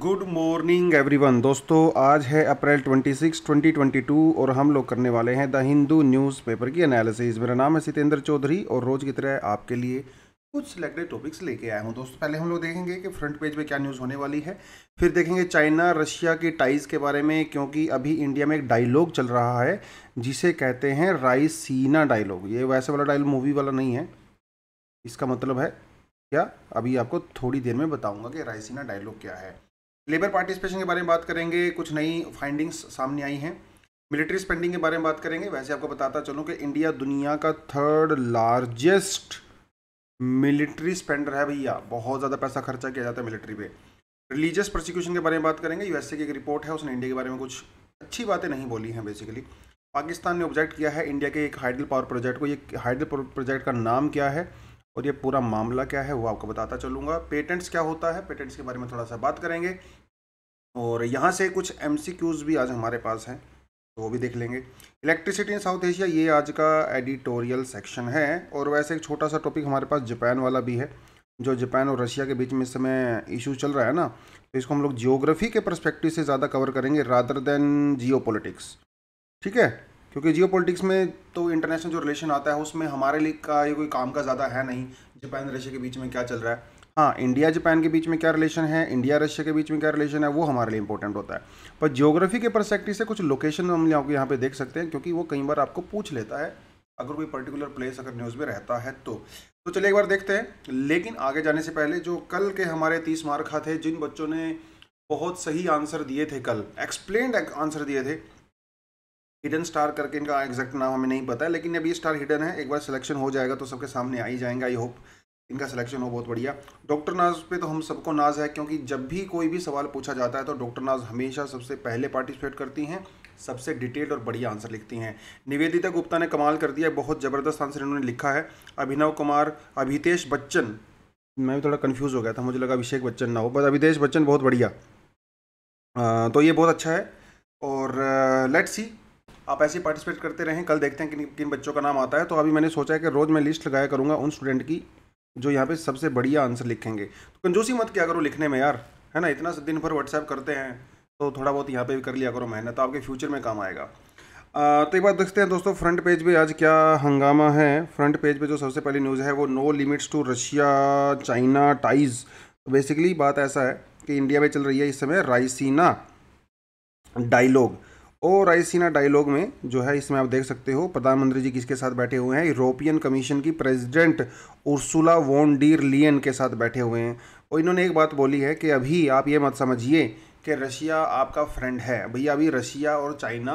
good morning everyone दोस्तों आज है अप्रैल 26, 2022 और हम लोग करने वाले हैं द हिंदू न्यूज़पेपर की एनालिसिस मेरा नाम है सितेंद्र चौधरी और रोज़ की तरह आपके लिए कुछ सिलेक्टेड टॉपिक्स लेके आया हूँ दोस्तों पहले हम लोग देखेंगे कि फ्रंट पेज पे क्या न्यूज़ होने वाली है फिर देखेंगे चाइना रशिया के टाइज़ के बारे में क्योंकि अभी इंडिया में एक डायलॉग चल रहा है जिसे कहते हैं राइसीना डायलॉग ये वैसे वाला डायलॉग मूवी वाला नहीं है इसका मतलब है क्या अभी आपको थोड़ी देर में बताऊँगा कि राइसीना डायलॉग क्या है लेबर पार्टिसिपेशन के बारे में बात करेंगे कुछ नई फाइंडिंग्स सामने आई हैं मिलिट्री स्पेंडिंग के बारे में बात करेंगे वैसे आपको बताता चलूँ कि इंडिया दुनिया का थर्ड लार्जेस्ट मिलिट्री स्पेंडर है भैया बहुत ज़्यादा पैसा खर्चा किया जाता है मिलिट्री पे रिलीजियस प्रोसिक्यूशन के बारे में बात करेंगे यूएसए की एक रिपोर्ट है उसने इंडिया के बारे में कुछ अच्छी बातें नहीं बोली हैं बेसिकली पाकिस्तान ने ऑब्जेक्ट किया है इंडिया के एक हाइड्रल पावर प्रोजेक्ट को ये हाइड्रल प्रोजेक्ट का नाम क्या है और ये पूरा मामला क्या है वो आपको बताता चलूँगा पेटेंट्स क्या होता है पेटेंट्स के बारे में थोड़ा सा बात करेंगे और यहाँ से कुछ एम भी आज हमारे पास हैं तो वो भी देख लेंगे इलेक्ट्रिसिटी इन साउथ एशिया ये आज का एडिटोरियल सेक्शन है और वैसे एक छोटा सा टॉपिक हमारे पास जापान वाला भी है जो जापान और रशिया के बीच में इस समय इशू चल रहा है ना तो इसको हम लोग जियोग्राफी के परस्पेक्टिव से ज़्यादा कवर करेंगे रादर देन जियो ठीक है क्योंकि जियो में तो इंटरनेशनल जो रिलेशन आता है उसमें हमारे लिए का ये कोई काम का ज़्यादा है नहीं जापान रशिया के बीच में क्या चल रहा है हाँ इंडिया जापान के बीच में क्या रिलेशन है इंडिया रशिया के बीच में क्या रिलेशन है वो हमारे लिए इंपॉर्टेंट होता है पर जियोग्राफी के परस्पेक्टिव से कुछ लोकेशन हम लोग यहाँ पे देख सकते हैं क्योंकि वो कई बार आपको पूछ लेता है अगर कोई पर्टिकुलर प्लेस अगर न्यूज़ में रहता है तो तो चलिए एक बार देखते हैं लेकिन आगे जाने से पहले जो कल के हमारे तीस मार्खा थे जिन बच्चों ने बहुत सही आंसर दिए थे कल एक्सप्लेन आंसर दिए थे हिडन स्टार करके इनका एग्जैक्ट नाम हमें नहीं पता है लेकिन अभी ये स्टार हिडन है एक बार सिलेक्शन हो जाएगा तो सबके सामने आ ही जाएंगे आई होप इनका सिलेक्शन हो बहुत बढ़िया डॉक्टर नाज पे तो हम सबको नाज है क्योंकि जब भी कोई भी सवाल पूछा जाता है तो डॉक्टर नाज हमेशा सबसे पहले पार्टिसिपेट करती हैं सबसे डिटेल्ड और बढ़िया आंसर लिखती हैं निवेदिता गुप्ता ने कमाल कर दिया बहुत ज़बरदस्त आंसर इन्होंने लिखा है अभिनव कुमार अभितेश बच्चन मैं भी थोड़ा कन्फ्यूज़ हो गया था मुझे लगा अभिषेक बच्चन ना हो बट अभितेश बच्चन बहुत बढ़िया तो ये बहुत अच्छा है और लेट्स सी आप ऐसे पार्टिसिपेट करते रहें कल देखते हैं किन किन बच्चों का नाम आता है तो अभी मैंने सोचा है कि रोज़ मैं लिस्ट लगाया करूँगा उन स्टूडेंट की जो यहाँ पे सबसे बढ़िया आंसर लिखेंगे तो कंजूसी मत क्या करो लिखने में यार है ना इतना दिन भर व्हाट्सएप करते हैं तो थोड़ा बहुत यहाँ पे भी कर लिया करो मेहनत आपके फ्यूचर में काम आएगा आ, तो एक बात देखते हैं दोस्तों फ्रंट पेज पे आज क्या हंगामा है फ्रंट पेज पे जो सबसे पहली न्यूज़ है वो no limits to Russia China ties तो बेसिकली बात ऐसा है कि इंडिया में चल रही है इस समय रायसीना डायलॉग ओ रायसीना डायलॉग में जो है इसमें आप देख सकते हो प्रधानमंत्री जी किसके साथ बैठे हुए हैं यूरोपियन कमीशन की president Ursula von der Leyen के साथ बैठे हुए हैं और इन्होंने एक बात बोली है कि अभी आप ये मत समझिए कि रशिया आपका फ्रेंड है भैया अभी रशिया और चाइना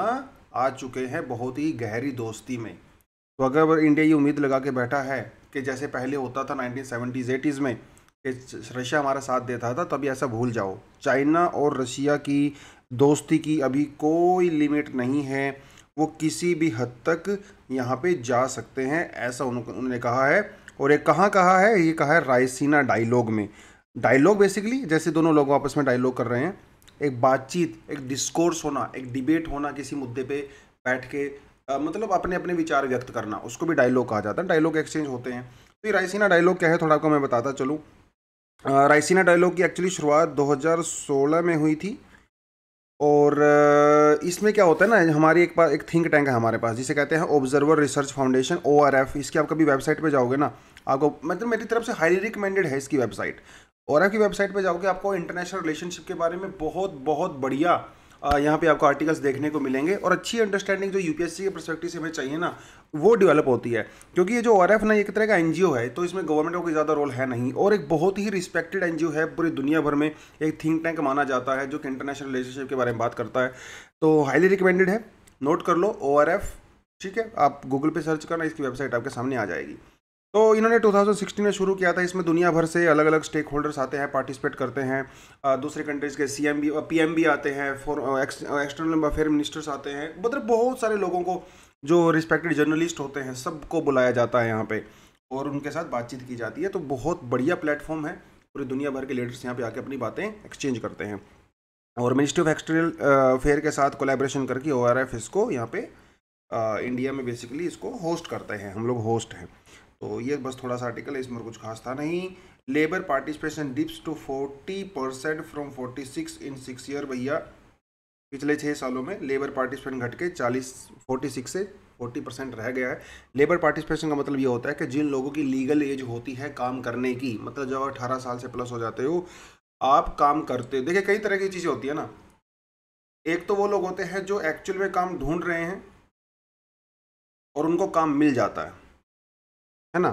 आ चुके हैं बहुत ही गहरी दोस्ती में तो अगर इंडिया ये उम्मीद लगा के बैठा है कि जैसे पहले होता था नाइनटीन सेवेंटीज़ एटीज़ में कि रशिया हमारा साथ देता था तभी ऐसा भूल जाओ चाइना और रशिया की दोस्ती की अभी कोई लिमिट नहीं है वो किसी भी हद तक यहाँ पे जा सकते हैं ऐसा उन्होंने कहा है और ये कहाँ कहा है ये कहा है रायसीना डायलॉग में डायलॉग बेसिकली जैसे दोनों लोग आपस में डायलॉग कर रहे हैं एक बातचीत एक डिस्कोर्स होना एक डिबेट होना किसी मुद्दे पे बैठ के आ, मतलब अपने अपने विचार व्यक्त करना उसको भी डायलॉग कहा जाता है डायलॉग एक्सचेंज होते हैं तो ये रायसीना डायलॉग क्या है थोड़ा को मैं बताता चलूँ रायसीना डायलॉग की एक्चुअली शुरुआत दो में हुई थी और इसमें क्या होता है ना हमारी एक पास एक थिंक टैंक है हमारे पास जिसे कहते हैं Observer Research Foundation O R F इसकी आप कभी वेबसाइट पर जाओगे ना आपको मतलब मेरी तरफ से हाईली रिकमेंडेड है इसकी वेबसाइट ओ आर एफ की वेबसाइट पर जाओगे आपको इंटरनेशनल रिलेशनशिप के बारे में बहुत बहुत बढ़िया यहाँ पे आपको आर्टिकल्स देखने को मिलेंगे और अच्छी अंडरस्टैंडिंग जो यूपीएससी के परस्पेक्टिव से हमें चाहिए ना वो डेवलप होती है क्योंकि ये जो ओ ना एक तरह का एन है तो इसमें गवर्नमेंट का कोई ज़्यादा रोल है नहीं और एक बहुत ही रिस्पेक्टेड एन है पूरी दुनिया भर में एक थिंक टैंक माना जाता है जो कि इंटरनेशनल रिलेशनशिप के बारे में बात करता है तो हाईली रिकमेंडेड है नोट कर लो ओ ठीक है आप गूगल पे सर्च करना इसकी वेबसाइट आपके सामने आ जाएगी तो इन्होंने 2016 में शुरू किया था इसमें दुनिया भर से अलग अलग स्टेक होल्डर्स आते हैं पार्टिसिपेट करते हैं दूसरे कंट्रीज़ के सी एम भी पी एम बी आते हैं फॉर एक्सटर्नल अफेयर मिनिस्टर्स आते हैं मतलब बहुत सारे लोगों को जो रिस्पेक्टेड जर्नलिस्ट होते हैं सबको बुलाया जाता है यहाँ पर और उनके साथ बातचीत की जाती है तो बहुत बढ़िया प्लेटफॉर्म है पूरी दुनिया भर के लीडर्स यहाँ पे आके अपनी बातें एक्सचेंज करते हैं और मिनिस्ट्री ऑफ एक्सटर्नल अफेयर के साथ कोलेब्रेशन करके ओ आर एफ इसको यहाँ पे आ, इंडिया में बेसिकली इसको होस्ट करते हैं हम लोग होस्ट हैं तो ये बस थोड़ा सा आर्टिकल है इसमें कुछ खास था नहीं labour participation dips to forty percent from forty six in six year भैया पिछले छः सालों में लेबर पार्टिसिपेशन घट के चालीस फोर्टी सिक्स से फोर्टी परसेंट रह गया है लेबर पार्टिसिपेशन का मतलब ये होता है कि जिन लोगों की लीगल एज होती है काम करने की मतलब जब अठारह साल से प्लस हो जाते हो आप काम करते हो देखिए कई तरह की चीज़ें होती है ना एक तो वो लोग होते हैं जो एक्चुअल में काम ढूंढ रहे हैं और उनको काम मिल जाता है है ना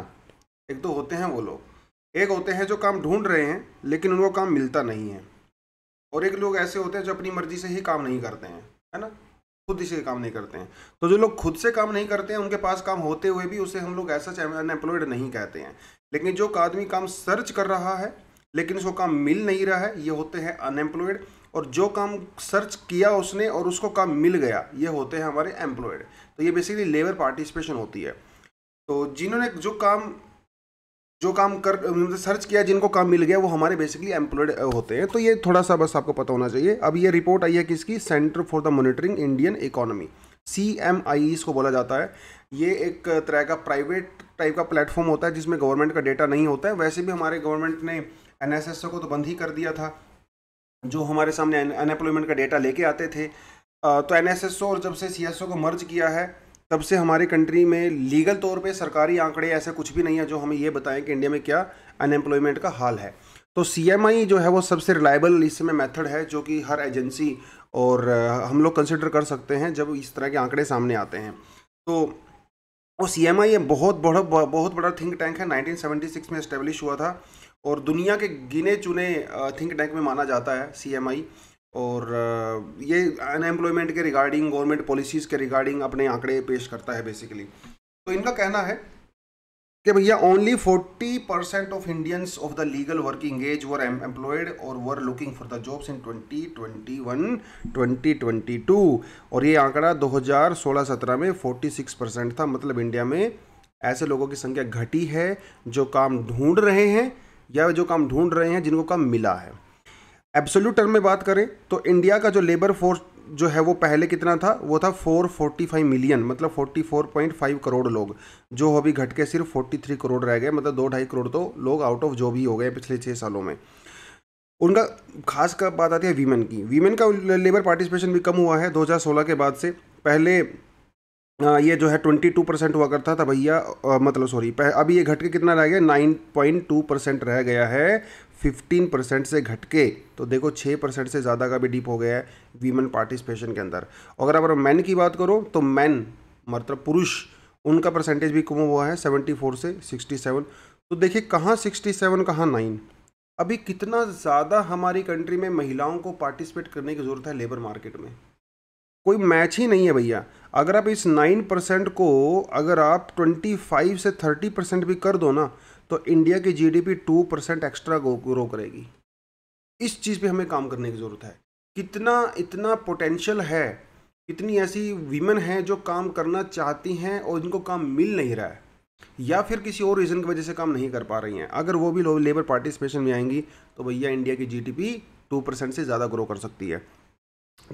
एक तो होते हैं वो लोग एक होते हैं जो काम ढूंढ रहे हैं लेकिन उनको काम मिलता नहीं है और एक लोग ऐसे होते हैं जो अपनी मर्जी से ही काम नहीं करते हैं है ना खुद से काम नहीं करते हैं तो जो लोग खुद से काम नहीं करते हैं उनके पास काम होते हुए भी उसे हम लोग ऐसा अनएम्प्लॉयड नहीं कहते हैं लेकिन जो आदमी काम सर्च कर रहा है लेकिन उसको काम मिल नहीं रहा है ये होते हैं अनएम्प्लॉयड और जो काम सर्च किया उसने और उसको काम मिल गया ये होते हैं हमारे एम्प्लॉयड तो ये बेसिकली लेबर पार्टिसिपेशन होती है तो जिन्होंने जो काम जो काम कर उन्होंने मतलब सर्च किया जिनको काम मिल गया वो हमारे बेसिकली एम्प्लॉयड होते हैं तो ये थोड़ा सा बस आपको पता होना चाहिए अब ये रिपोर्ट आई है किसकी Centre for the Monitoring Indian Economy C M I इसको बोला जाता है ये एक तरह का प्राइवेट टाइप का प्लेटफॉर्म होता है जिसमें गवर्नमेंट का डेटा नहीं होता है वैसे भी हमारे गवर्नमेंट ने एन को तो बंद ही कर दिया था जो हमारे सामने अनएम्प्लॉयमेंट का डेटा लेके आते थे तो एन और जब से सी को मर्ज किया है तब से हमारे कंट्री में लीगल तौर पे सरकारी आंकड़े ऐसे कुछ भी नहीं है जो हमें ये बताएं कि इंडिया में क्या अनएम्प्लॉयमेंट का हाल है तो सी जो है वो सबसे रिलायबल इस समय मेथड है जो कि हर एजेंसी और हम लोग कंसिडर कर सकते हैं जब इस तरह के आंकड़े सामने आते हैं तो वो सी एम आई बहुत बड़ा बहुत बड़ा थिंक टैंक है 1976 में इस्टेब्लिश हुआ था और दुनिया के गिने चुने थिंक टैंक में माना जाता है सी एम आई और ये अनएम्प्लॉयमेंट के रिगार्डिंग गवर्नमेंट पॉलिसीज़ के रिगार्डिंग अपने आंकड़े पेश करता है बेसिकली तो इनका कहना है कि भैया only 40 percent of Indians of the legal working age were employed और were looking for the jobs in 2021 2022 और ये आंकड़ा 2016-17 में 46 परसेंट था मतलब इंडिया में ऐसे लोगों की संख्या घटी है जो काम ढूंढ रहे हैं या जो काम ढूंढ रहे हैं जिनको काम मिला है एब्सोल्यूट टर्म में बात करें तो इंडिया का जो लेबर फोर्स जो है वो पहले कितना था वो था 445 मिलियन मतलब 44.5 करोड़ लोग जो अभी घट के सिर्फ 43 करोड़ रह गए मतलब दो ढाई करोड़ तो लोग आउट ऑफ जॉब ही हो गए पिछले छः सालों में उनका खास का बात आती है वीमेन की वीमेन का लेबर पार्टिसिपेशन भी कम हुआ है 2016 के बाद से पहले ये जो है 22 परसेंट हुआ करता था भैया मतलब सॉरी अभी ये घट के कितना रह गया 9.2 परसेंट रह गया है 15 परसेंट से घटके तो देखो 6 परसेंट से ज़्यादा का भी डीप हो गया है वीमेन पार्टिसिपेशन के अंदर अगर आप मैन की बात करो तो मैन मतलब पुरुष उनका परसेंटेज भी कम हुआ है 74 से 67 तो देखिए कहाँ 67 कहाँ नाइन अभी कितना ज़्यादा हमारी कंट्री में महिलाओं को पार्टिसिपेट करने की ज़रूरत है लेबर मार्केट में कोई मैच ही नहीं है भैया अगर आप इस नाइन परसेंट को अगर आप ट्वेंटी फाइव से थर्टी परसेंट भी कर दो ना तो इंडिया की GDP two percent extra grow करेगी इस चीज़ पे हमें काम करने की ज़रूरत है कितना इतना पोटेंशियल है कितनी ऐसी वीमेन हैं जो काम करना चाहती हैं और जिनको काम मिल नहीं रहा है या फिर किसी और रीज़न की वजह से काम नहीं कर पा रही हैं अगर वो भी लेबर पार्टिसिपेशन में आएंगी तो भैया इंडिया की जीडीपी टू परसेंट से ज़्यादा ग्रो कर सकती है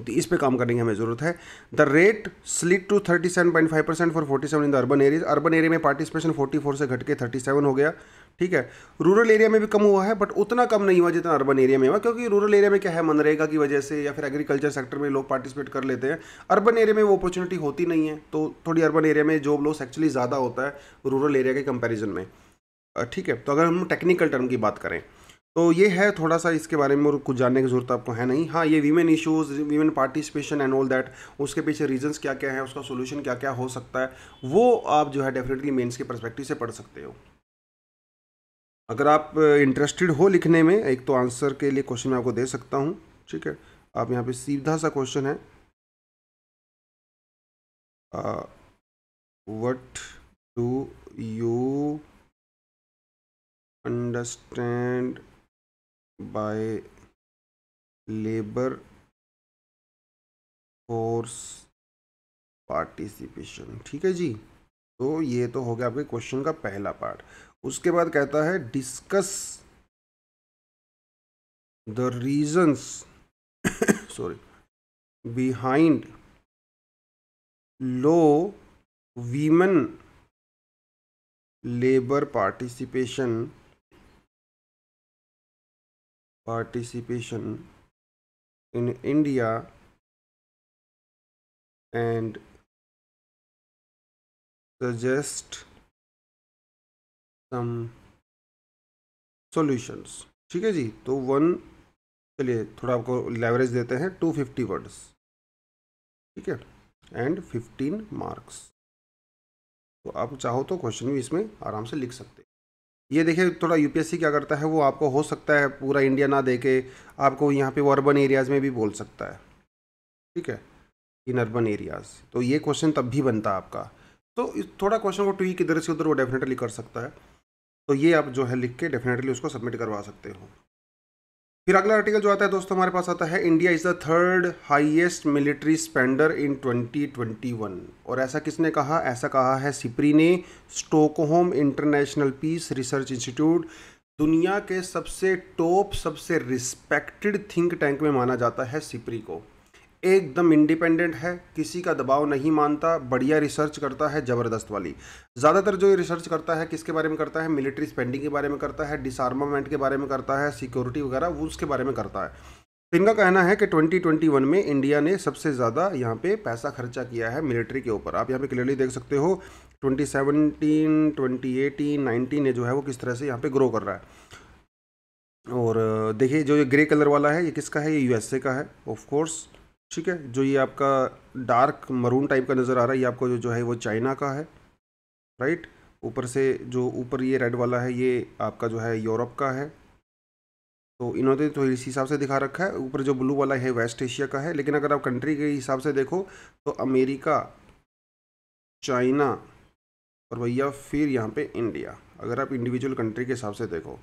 तो इस पे काम करने की हमें ज़रूरत है the rate slid to 37.5 percent for 47 in the urban areas urban area में पार्टिसिपेशन 44 से घट के 37 हो गया ठीक है रूरल एरिया में भी कम हुआ है बट उतना कम नहीं हुआ जितना अर्बन एरिया में हुआ क्योंकि रूरल एरिया में क्या है मनरेगा की वजह से या फिर एग्रीकल्चर सेक्टर में लोग पार्टिसिपेट कर लेते हैं अर्बन एरिया में वो अपॉर्चुनिटी होती नहीं है तो थोड़ी अर्बन एरिया में जॉब लॉस एक्चुअली ज़्यादा होता है रूरल एरिया के कंपेरिजन में ठीक है तो अगर हम टेक्निकल टर्म की बात करें तो ये है थोड़ा सा इसके बारे में और कुछ जानने की ज़रूरत आपको है नहीं हाँ ये women issues women participation and all that उसके पीछे रीजंस क्या क्या है उसका सोल्यूशन क्या क्या हो सकता है वो आप जो है डेफिनेटली मेंस के परस्पेक्टिव से पढ़ सकते हो अगर आप इंटरेस्टेड हो लिखने में एक तो आंसर के लिए क्वेश्चन मैं आपको दे सकता हूँ ठीक है आप यहाँ पे सीधा सा क्वेश्चन है what do you understand by labor force participation ठीक है जी तो ये तो हो गया आपके क्वेश्चन का पहला पार्ट उसके बाद कहता है discuss the reasons sorry behind low women labour participation participation in India and suggest some solutions ठीक है जी तो वन चलिए थोड़ा आपको लेवरेज देते हैं टू फिफ्टी वर्ड्स ठीक है एंड फिफ्टीन मार्क्स तो आप चाहो तो क्वेश्चन भी इसमें आराम से लिख सकते ये देखिए थोड़ा यूपीएससी क्या करता है वो आपको हो सकता है पूरा इंडिया ना दे के आपको यहाँ पे वो अर्बन एरियाज़ में भी बोल सकता है ठीक है इन अर्बन एरियाज़ तो ये क्वेश्चन तब भी बनता है आपका तो थोड़ा क्वेश्चन को ट्वीक इधर से उधर वो डेफिनेटली कर सकता है तो ये आप जो है लिख के डेफिनेटली उसको सबमिट करवा सकते हो फिर अगला आर्टिकल जो आता है दोस्तों हमारे पास आता है India is the third highest military spender in 2021 और ऐसा किसने कहा ऐसा कहा है सिप्री ने Stockholm International Peace Research Institute दुनिया के सबसे टॉप सबसे रिस्पेक्टेड थिंक टैंक में माना जाता है सिप्री को एकदम इंडिपेंडेंट है किसी का दबाव नहीं मानता बढ़िया रिसर्च करता है ज़बरदस्त वाली ज़्यादातर जो ये रिसर्च करता है किसके बारे में करता है मिलिट्री स्पेंडिंग के बारे में करता है डिसआर्मामेंट के बारे में करता है सिक्योरिटी वगैरह वो उसके बारे में करता है तो इनका कहना है कि 2021 में इंडिया ने सबसे ज़्यादा यहाँ पे पैसा खर्चा किया है मिलिट्री के ऊपर आप यहाँ पे क्लियरली देख सकते हो 2017, 2018, 19 ने जो है वो किस तरह से यहाँ पे ग्रो कर रहा है और देखिए जो ये ग्रे कलर वाला है ये किसका है ये यूएसए का है ऑफ कोर्स ठीक है जो ये आपका डार्क मरून टाइप का नज़र आ रहा है ये आपको जो जो है वो चाइना का है राइट ऊपर से जो ऊपर ये रेड वाला है ये आपका जो है यूरोप का है तो इन्होंने तो इस हिसाब से दिखा रखा है ऊपर जो ब्लू वाला है वेस्ट एशिया का है लेकिन अगर आप कंट्री के हिसाब से देखो तो अमेरिका चाइना और भैया फिर यहाँ पे इंडिया अगर आप इंडिविजुअल कंट्री के हिसाब से देखो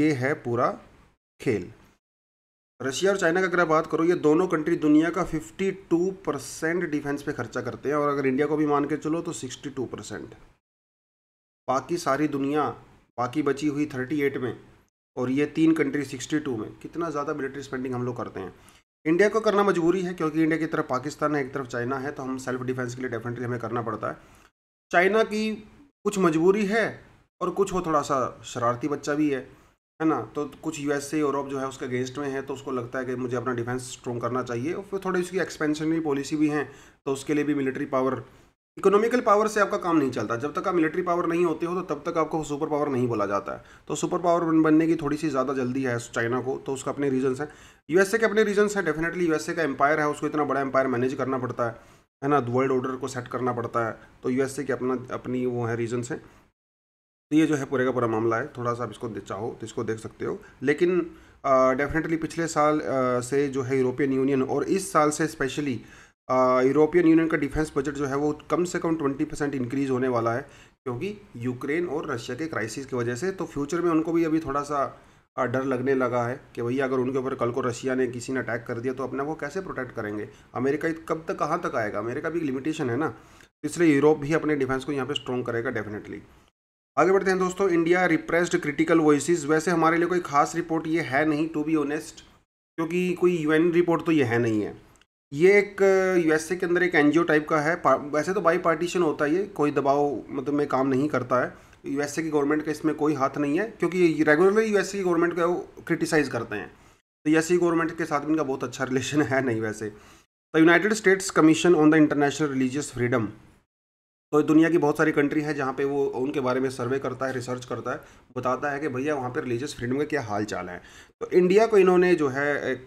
ये है पूरा खेल रशिया और चाइना का अगर बात करो ये दोनों कंट्री दुनिया का 52 परसेंट डिफेंस पे खर्चा करते हैं और अगर इंडिया को भी मान के चलो तो 62 परसेंट बाकी सारी दुनिया बाकी बची हुई 38 में और ये तीन कंट्री 62 में कितना ज़्यादा मिलिट्री स्पेंडिंग हम लोग करते हैं इंडिया को करना मजबूरी है क्योंकि इंडिया की तरफ पाकिस्तान है एक तरफ चाइना है तो हम सेल्फ डिफेंस के लिए डेफिनेटली हमें करना पड़ता है चाइना की कुछ मजबूरी है और कुछ वो थोड़ा सा शरारती बच्चा भी है है ना तो कुछ यूएसए यूरोप जो है उसके अगेंस्ट में है तो उसको लगता है कि मुझे अपना डिफेंस स्ट्रॉन्ग करना चाहिए और फिर थोड़ी उसकी एक्सपेंशनरी पॉलिसी भी हैं तो उसके लिए भी मिलिट्री पावर इकोनॉमिकल पावर से आपका काम नहीं चलता जब तक आप मिलिट्री पावर नहीं होते हो तो तब तक आपको सुपर पावर नहीं बोला जाता है तो सुपर पावर बनने की थोड़ी सी ज़्यादा जल्दी है चाइना को तो उसका अपने रीजन्स हैं यूएसए के अपने रीजन्स हैं डेफिनेटली यूएसए का एम्पायर है उसको इतना बड़ा एम्पायर मैनेज करना पड़ता है है ना वर्ल्ड ऑर्डर को सेट करना पड़ता है तो यूएसए के अपना अपनी वो है रीजन्स हैं तो ये जो है पूरे का पूरा मामला है थोड़ा सा आप इसको चाहो तो इसको देख सकते हो लेकिन डेफिनेटली पिछले साल uh, से जो है यूरोपियन यूनियन और इस साल से स्पेशली यूरोपियन यूनियन का डिफेंस बजट जो है वो कम से कम ट्वेंटी परसेंट इंक्रीज़ होने वाला है क्योंकि यूक्रेन और रशिया के क्राइसिस की वजह से तो फ्यूचर में उनको भी अभी थोड़ा सा डर लगने लगा है कि भैया अगर उनके ऊपर कल को रशिया ने किसी ने अटैक कर दिया तो अपने वो कैसे प्रोटेक्ट करेंगे अमेरिका कब तक कहाँ तक आएगा अमेरिका भी एक लिमिटेशन है ना तो इसलिए यूरोप भी अपने डिफेंस को यहाँ पे स्ट्रॉन्ग करेगा डेफिनेटली आगे बढ़ते हैं दोस्तों इंडिया रिप्रेस्ड क्रिटिकल वॉइस वैसे हमारे लिए कोई खास रिपोर्ट ये है नहीं टू बी ऑनेस्ट क्योंकि कोई यूएन रिपोर्ट तो ये है नहीं है ये एक यूएसए uh, के अंदर एक एनजीओ टाइप का है वैसे तो बाई पार्टीशन होता है ये कोई दबाव मतलब में काम नहीं करता है यूएसए की गवर्नमेंट का इसमें कोई हाथ नहीं है क्योंकि रेगुलरली यूएसए की गवर्नमेंट का वो क्रिटिसाइज़ करते हैं तो यूएसए की गवर्नमेंट के साथ इनका बहुत अच्छा रिलेशन है नहीं वैसे the United States Commission on the International Religious Freedom तो दुनिया की बहुत सारी कंट्री है जहाँ पे वो उनके बारे में सर्वे करता है रिसर्च करता है बताता है कि भैया वहाँ पे रिलीजियस फ्रीडम का क्या हाल चाल है तो इंडिया को इन्होंने जो है एक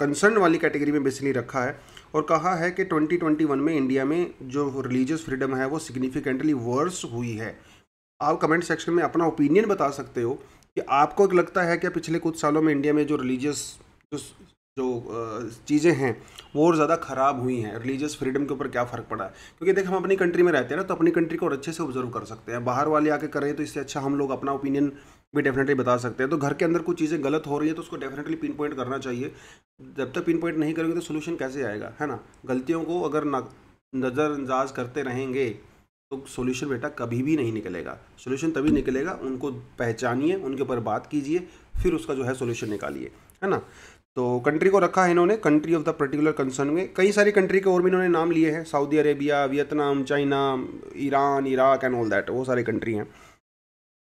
कंसर्न वाली कैटेगरी में बेसिकली रखा है और कहा है कि 2021 में इंडिया में जो रिलीजियस फ्रीडम है वो सिग्निफिकेंटली वर्स हुई है आप कमेंट सेक्शन में अपना ओपिनियन बता सकते हो कि आपको लगता है क्या पिछले कुछ सालों में इंडिया में जो रिलीजियस जो जो चीज़ें हैं वो और ज़्यादा ख़राब हुई हैं रिलीजियस फ्रीडम के ऊपर क्या फ़र्क पड़ा है क्योंकि देख हम अपनी कंट्री में रहते हैं ना तो अपनी कंट्री को और अच्छे से ऑब्जर्व कर सकते हैं बाहर वाले आके कर रहे हैं तो इससे अच्छा हम लोग अपना ओपिनियन भी डेफिनेटली बता सकते हैं तो घर के अंदर कुछ चीज़ें गलत हो रही है तो उसको डेफिनेटली पिन पॉइंट करना चाहिए जब तक पिन पॉइंट नहीं करेंगे तो सोल्यूशन कैसे आएगा है ना गलतियों को अगर नज़रअंदाज करते रहेंगे तो सोल्यूशन बेटा कभी भी नहीं निकलेगा सोल्यूशन तभी निकलेगा उनको पहचानिए उनके ऊपर बात कीजिए फिर उसका जो है सोल्यूशन निकालिए है ना तो कंट्री को रखा है इन्होंने country of the particular concern में कई सारी कंट्री के और भी इन्होंने नाम लिए हैं Saudi Arabia Vietnam China Iran Iraq and all that वो सारी कंट्री हैं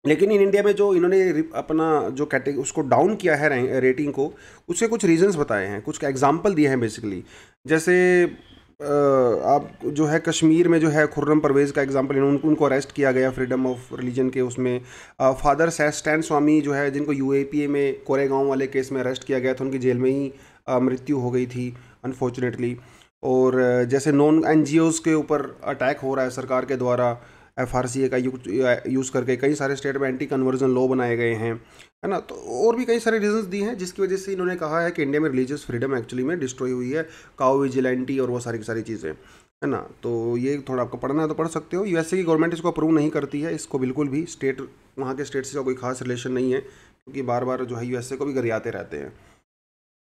लेकिन इन इंडिया में जो इन्होंने अपना जो कैटेग उसको डाउन किया है रेटिंग को उसके कुछ रीजंस बताए हैं कुछ एग्जांपल दिए हैं बेसिकली जैसे आप जो है कश्मीर में जो है खुर्रम परवेज़ का एग्जाम्पल इन्होंने उनको अरेस्ट किया गया फ्रीडम ऑफ रिलीजन के उसमें फादर स्टैन स्वामी जो है जिनको यू में कोरेगांव वाले केस में अरेस्ट किया गया था उनकी जेल में ही मृत्यु हो गई थी अनफॉर्चुनेटली और जैसे नॉन एन के ऊपर अटैक हो रहा है सरकार के द्वारा एफ का यूज़ uh, करके कई सारे स्टेट में एंटी कन्वर्जन लॉ बनाए गए हैं है ना तो और भी कई सारे रीजंस दिए हैं जिसकी वजह से इन्होंने कहा है कि इंडिया में रिलीजियस फ्रीडम एक्चुअली में डिस्ट्रॉय हुई है काओ विजिलेंटी और वो सारी की सारी चीज़ें है ना तो ये थोड़ा आपको पढ़ना है तो पढ़ सकते हो यूएसए की गवर्नमेंट इसको अप्रूव नहीं करती है इसको बिल्कुल भी स्टेट वहाँ के स्टेट से कोई खास रिलेशन नहीं है क्योंकि बार बार जो है यूएसए को भी गरियाते रहते हैं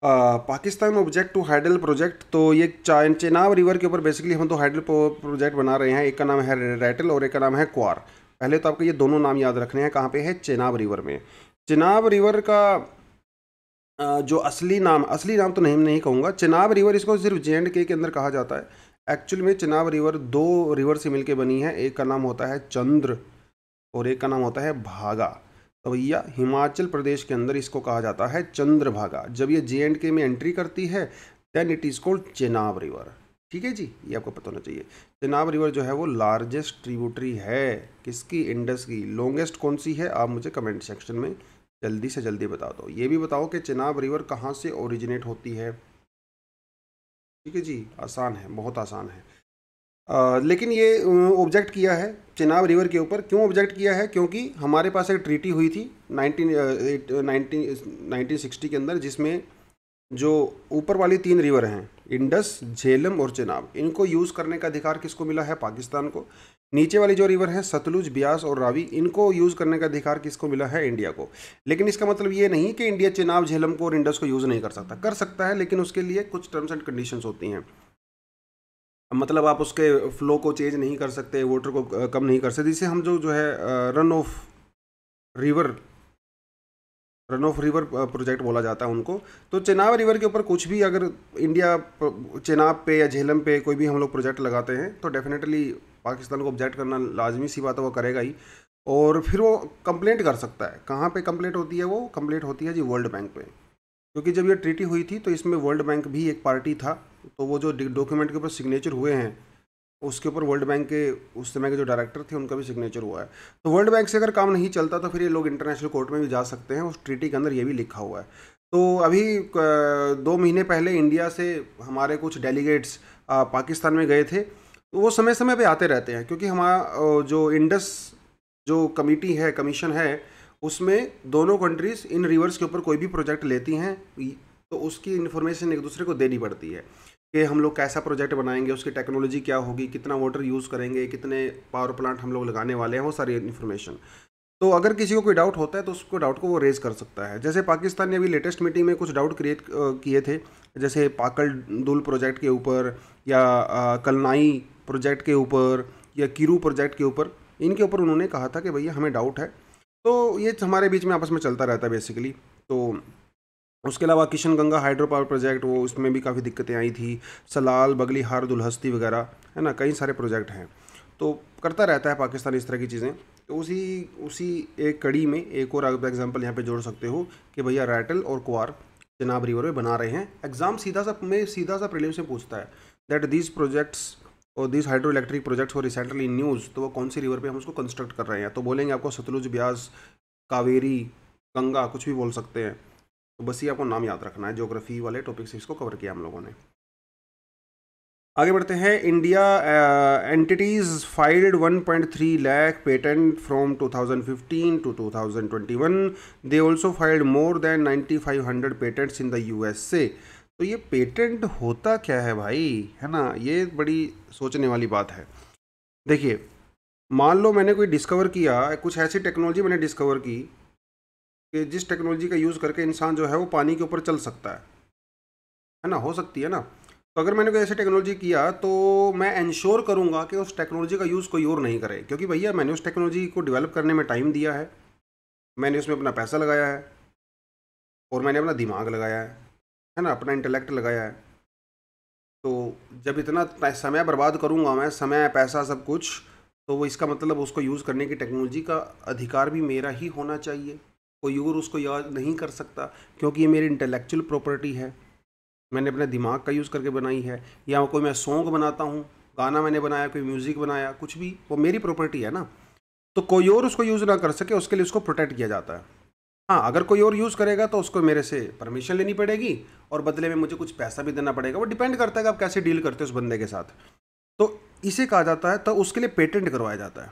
Pakistan object to hydel project तो ये चेनाब रिवर के ऊपर बेसिकली हम तो हाइडल प्रोजेक्ट बना रहे हैं एक का नाम है रैटल और एक का नाम है क्वार पहले तो आपको ये दोनों नाम याद रखने हैं कहाँ पे है चेनाब रिवर में चेनाब रिवर का जो असली नाम असली नाम तो नहीं नहीं कहूँगा चेनाब रिवर इसको सिर्फ जे एंड के के अंदर कहा जाता है एक्चुअल में चेनाब रिवर दो रिवर से मिलके बनी है एक का नाम होता है चंद्र और एक का नाम होता है भागा तो भैया हिमाचल प्रदेश के अंदर इसको कहा जाता है चंद्रभागा जब ये जे एंड के में एंट्री करती है then it is called Chenab river ठीक है जी ये आपको पता होना चाहिए चेनाब रिवर जो है वो लार्जेस्ट ट्रिब्यूटरी है किसकी इंडस की लॉन्गेस्ट कौन सी है आप मुझे कमेंट सेक्शन में जल्दी से जल्दी बता दो ये भी बताओ कि चेनाब रिवर कहाँ से ओरिजिनेट होती है ठीक है जी आसान है बहुत आसान है लेकिन ये ऑब्जेक्ट किया है चिनाब रिवर के ऊपर क्यों ऑब्जेक्ट किया है क्योंकि हमारे पास एक ट्रीटी हुई थी नाइनटीन नाइनटीन सिक्सटी के अंदर जिसमें जो ऊपर वाली तीन रिवर हैं इंडस झेलम और चिनाब इनको यूज़ करने का अधिकार किसको मिला है पाकिस्तान को नीचे वाली जो रिवर है सतलुज ब्यास और रावी इनको यूज़ करने का अधिकार किसको मिला है इंडिया को लेकिन इसका मतलब ये नहीं कि इंडिया चिनाब झेलम को और इंडस को यूज़ नहीं कर सकता कर सकता है लेकिन उसके लिए कुछ टर्म्स एंड कंडीशंस होती हैं मतलब आप उसके फ्लो को चेंज नहीं कर सकते वोटर को कम नहीं कर सकते जिससे हम जो जो है run of river run of river project बोला जाता है उनको तो चेनाब रिवर के ऊपर कुछ भी अगर इंडिया चेनाब पे या झेलम पे कोई भी हम लोग प्रोजेक्ट लगाते हैं तो डेफिनेटली पाकिस्तान को ऑब्जेक्ट करना लाजमी सी बात है वो करेगा ही और फिर वो कंप्लेंट कर सकता है कहाँ पे कंप्लेंट होती है वो कंप्लेंट होती है जी वर्ल्ड बैंक पे क्योंकि जब ये ट्रीटी हुई थी तो इसमें वर्ल्ड बैंक भी एक पार्टी था तो वो जो डॉक्यूमेंट के ऊपर सिग्नेचर हुए हैं उसके ऊपर वर्ल्ड बैंक के उस समय के जो डायरेक्टर थे उनका भी सिग्नेचर हुआ है तो वर्ल्ड बैंक से अगर काम नहीं चलता तो फिर ये लोग इंटरनेशनल कोर्ट में भी जा सकते हैं उस ट्रीटी के अंदर ये भी लिखा हुआ है तो अभी दो महीने पहले इंडिया से हमारे कुछ डेलीगेट्स पाकिस्तान में गए थे तो वो समय समय पर आते रहते हैं क्योंकि हमारा जो इंडस जो कमेटी है कमीशन है उसमें दोनों कंट्रीज़ इन रिवर्स के ऊपर कोई भी प्रोजेक्ट लेती हैं तो उसकी इन्फॉर्मेशन एक दूसरे को देनी पड़ती है कि हम लोग कैसा प्रोजेक्ट बनाएंगे उसकी टेक्नोलॉजी क्या होगी कितना वाटर यूज़ करेंगे कितने पावर प्लांट हम लोग लगाने वाले हैं वो सारी इन्फॉर्मेशन तो अगर किसी को कोई डाउट होता है तो उसको डाउट को वो रेज़ कर सकता है जैसे पाकिस्तान ने अभी लेटेस्ट मीटिंग में कुछ डाउट क्रिएट किए थे जैसे पाकल दुल प्रोजेक्ट के ऊपर या कलनाई प्रोजेक्ट के ऊपर या किरू प्रोजेक्ट के ऊपर इनके ऊपर उन्होंने कहा था कि भैया हमें डाउट है तो ये हमारे बीच में आपस में चलता रहता है बेसिकली तो उसके अलावा Kishan Ganga hydro power project वो उसमें भी काफ़ी दिक्कतें आई थी सलाल बगली हार दुलहस्ती वगैरह है ना कई सारे प्रोजेक्ट हैं तो करता रहता है पाकिस्तान इस तरह की चीज़ें तो उसी उसी एक कड़ी में एक और आप एग्जाम्पल यहाँ पे जोड़ सकते हो कि भैया रैटल और कुआर चिनाब रिवर में बना रहे हैं एग्ज़ाम सीधा सा में सीधा सा प्रिलिम्स में पूछता है दैट दीज प्रोजेक्ट्स और दिस हाइड्रो इलेक्ट्रिक प्रोजेक्ट्स और रिसेंटली न्यूज़ तो वो कौन सी रिवर पे हम उसको कंस्ट्रक्ट कर रहे हैं तो बोलेंगे आपको सतलुज ब्यास कावेरी गंगा कुछ भी बोल सकते हैं तो बस ये आपको नाम याद रखना है जोग्राफी वाले टॉपिक से इसको कवर किया हम लोगों ने आगे बढ़ते हैं India entities filed 1.3 lakh patent from 2015 to 2021 they also filed more than 9500 patents in the USA तो ये पेटेंट होता क्या है भाई है ना ये बड़ी सोचने वाली बात है देखिए मान लो मैंने कोई डिस्कवर किया कुछ ऐसी टेक्नोलॉजी मैंने डिस्कवर की कि जिस टेक्नोलॉजी का यूज़ करके इंसान जो है वो पानी के ऊपर चल सकता है है ना हो सकती है ना तो अगर मैंने कोई ऐसी टेक्नोलॉजी किया तो मैं इंश्योर करूँगा कि उस टेक्नोलॉजी का यूज़ कोई और नहीं करे क्योंकि भैया मैंने उस टेक्नोलॉजी को डिवेलप करने में टाइम दिया है मैंने उसमें अपना पैसा लगाया है और मैंने अपना दिमाग लगाया है है ना अपना इंटेलेक्ट लगाया है तो जब इतना समय बर्बाद करूँगा मैं समय पैसा सब कुछ तो वो इसका मतलब उसको यूज़ करने की टेक्नोलॉजी का अधिकार भी मेरा ही होना चाहिए कोई और उसको याद नहीं कर सकता क्योंकि ये मेरी इंटेलेक्चुअल प्रॉपर्टी है मैंने अपने दिमाग का यूज़ करके बनाई है या कोई मैं सॉन्ग बनाता हूँ गाना मैंने बनाया कोई म्यूज़िक बनाया कुछ भी वो मेरी प्रॉपर्टी है ना तो कोई और उसको यूज़ ना कर सके उसके लिए उसको प्रोटेक्ट किया जाता है हाँ अगर कोई और यूज़ करेगा तो उसको मेरे से परमिशन लेनी पड़ेगी और बदले में मुझे कुछ पैसा भी देना पड़ेगा वो डिपेंड करता है कि आप कैसे डील करते हो उस बंदे के साथ तो इसे कहा जाता है तो उसके लिए पेटेंट करवाया जाता है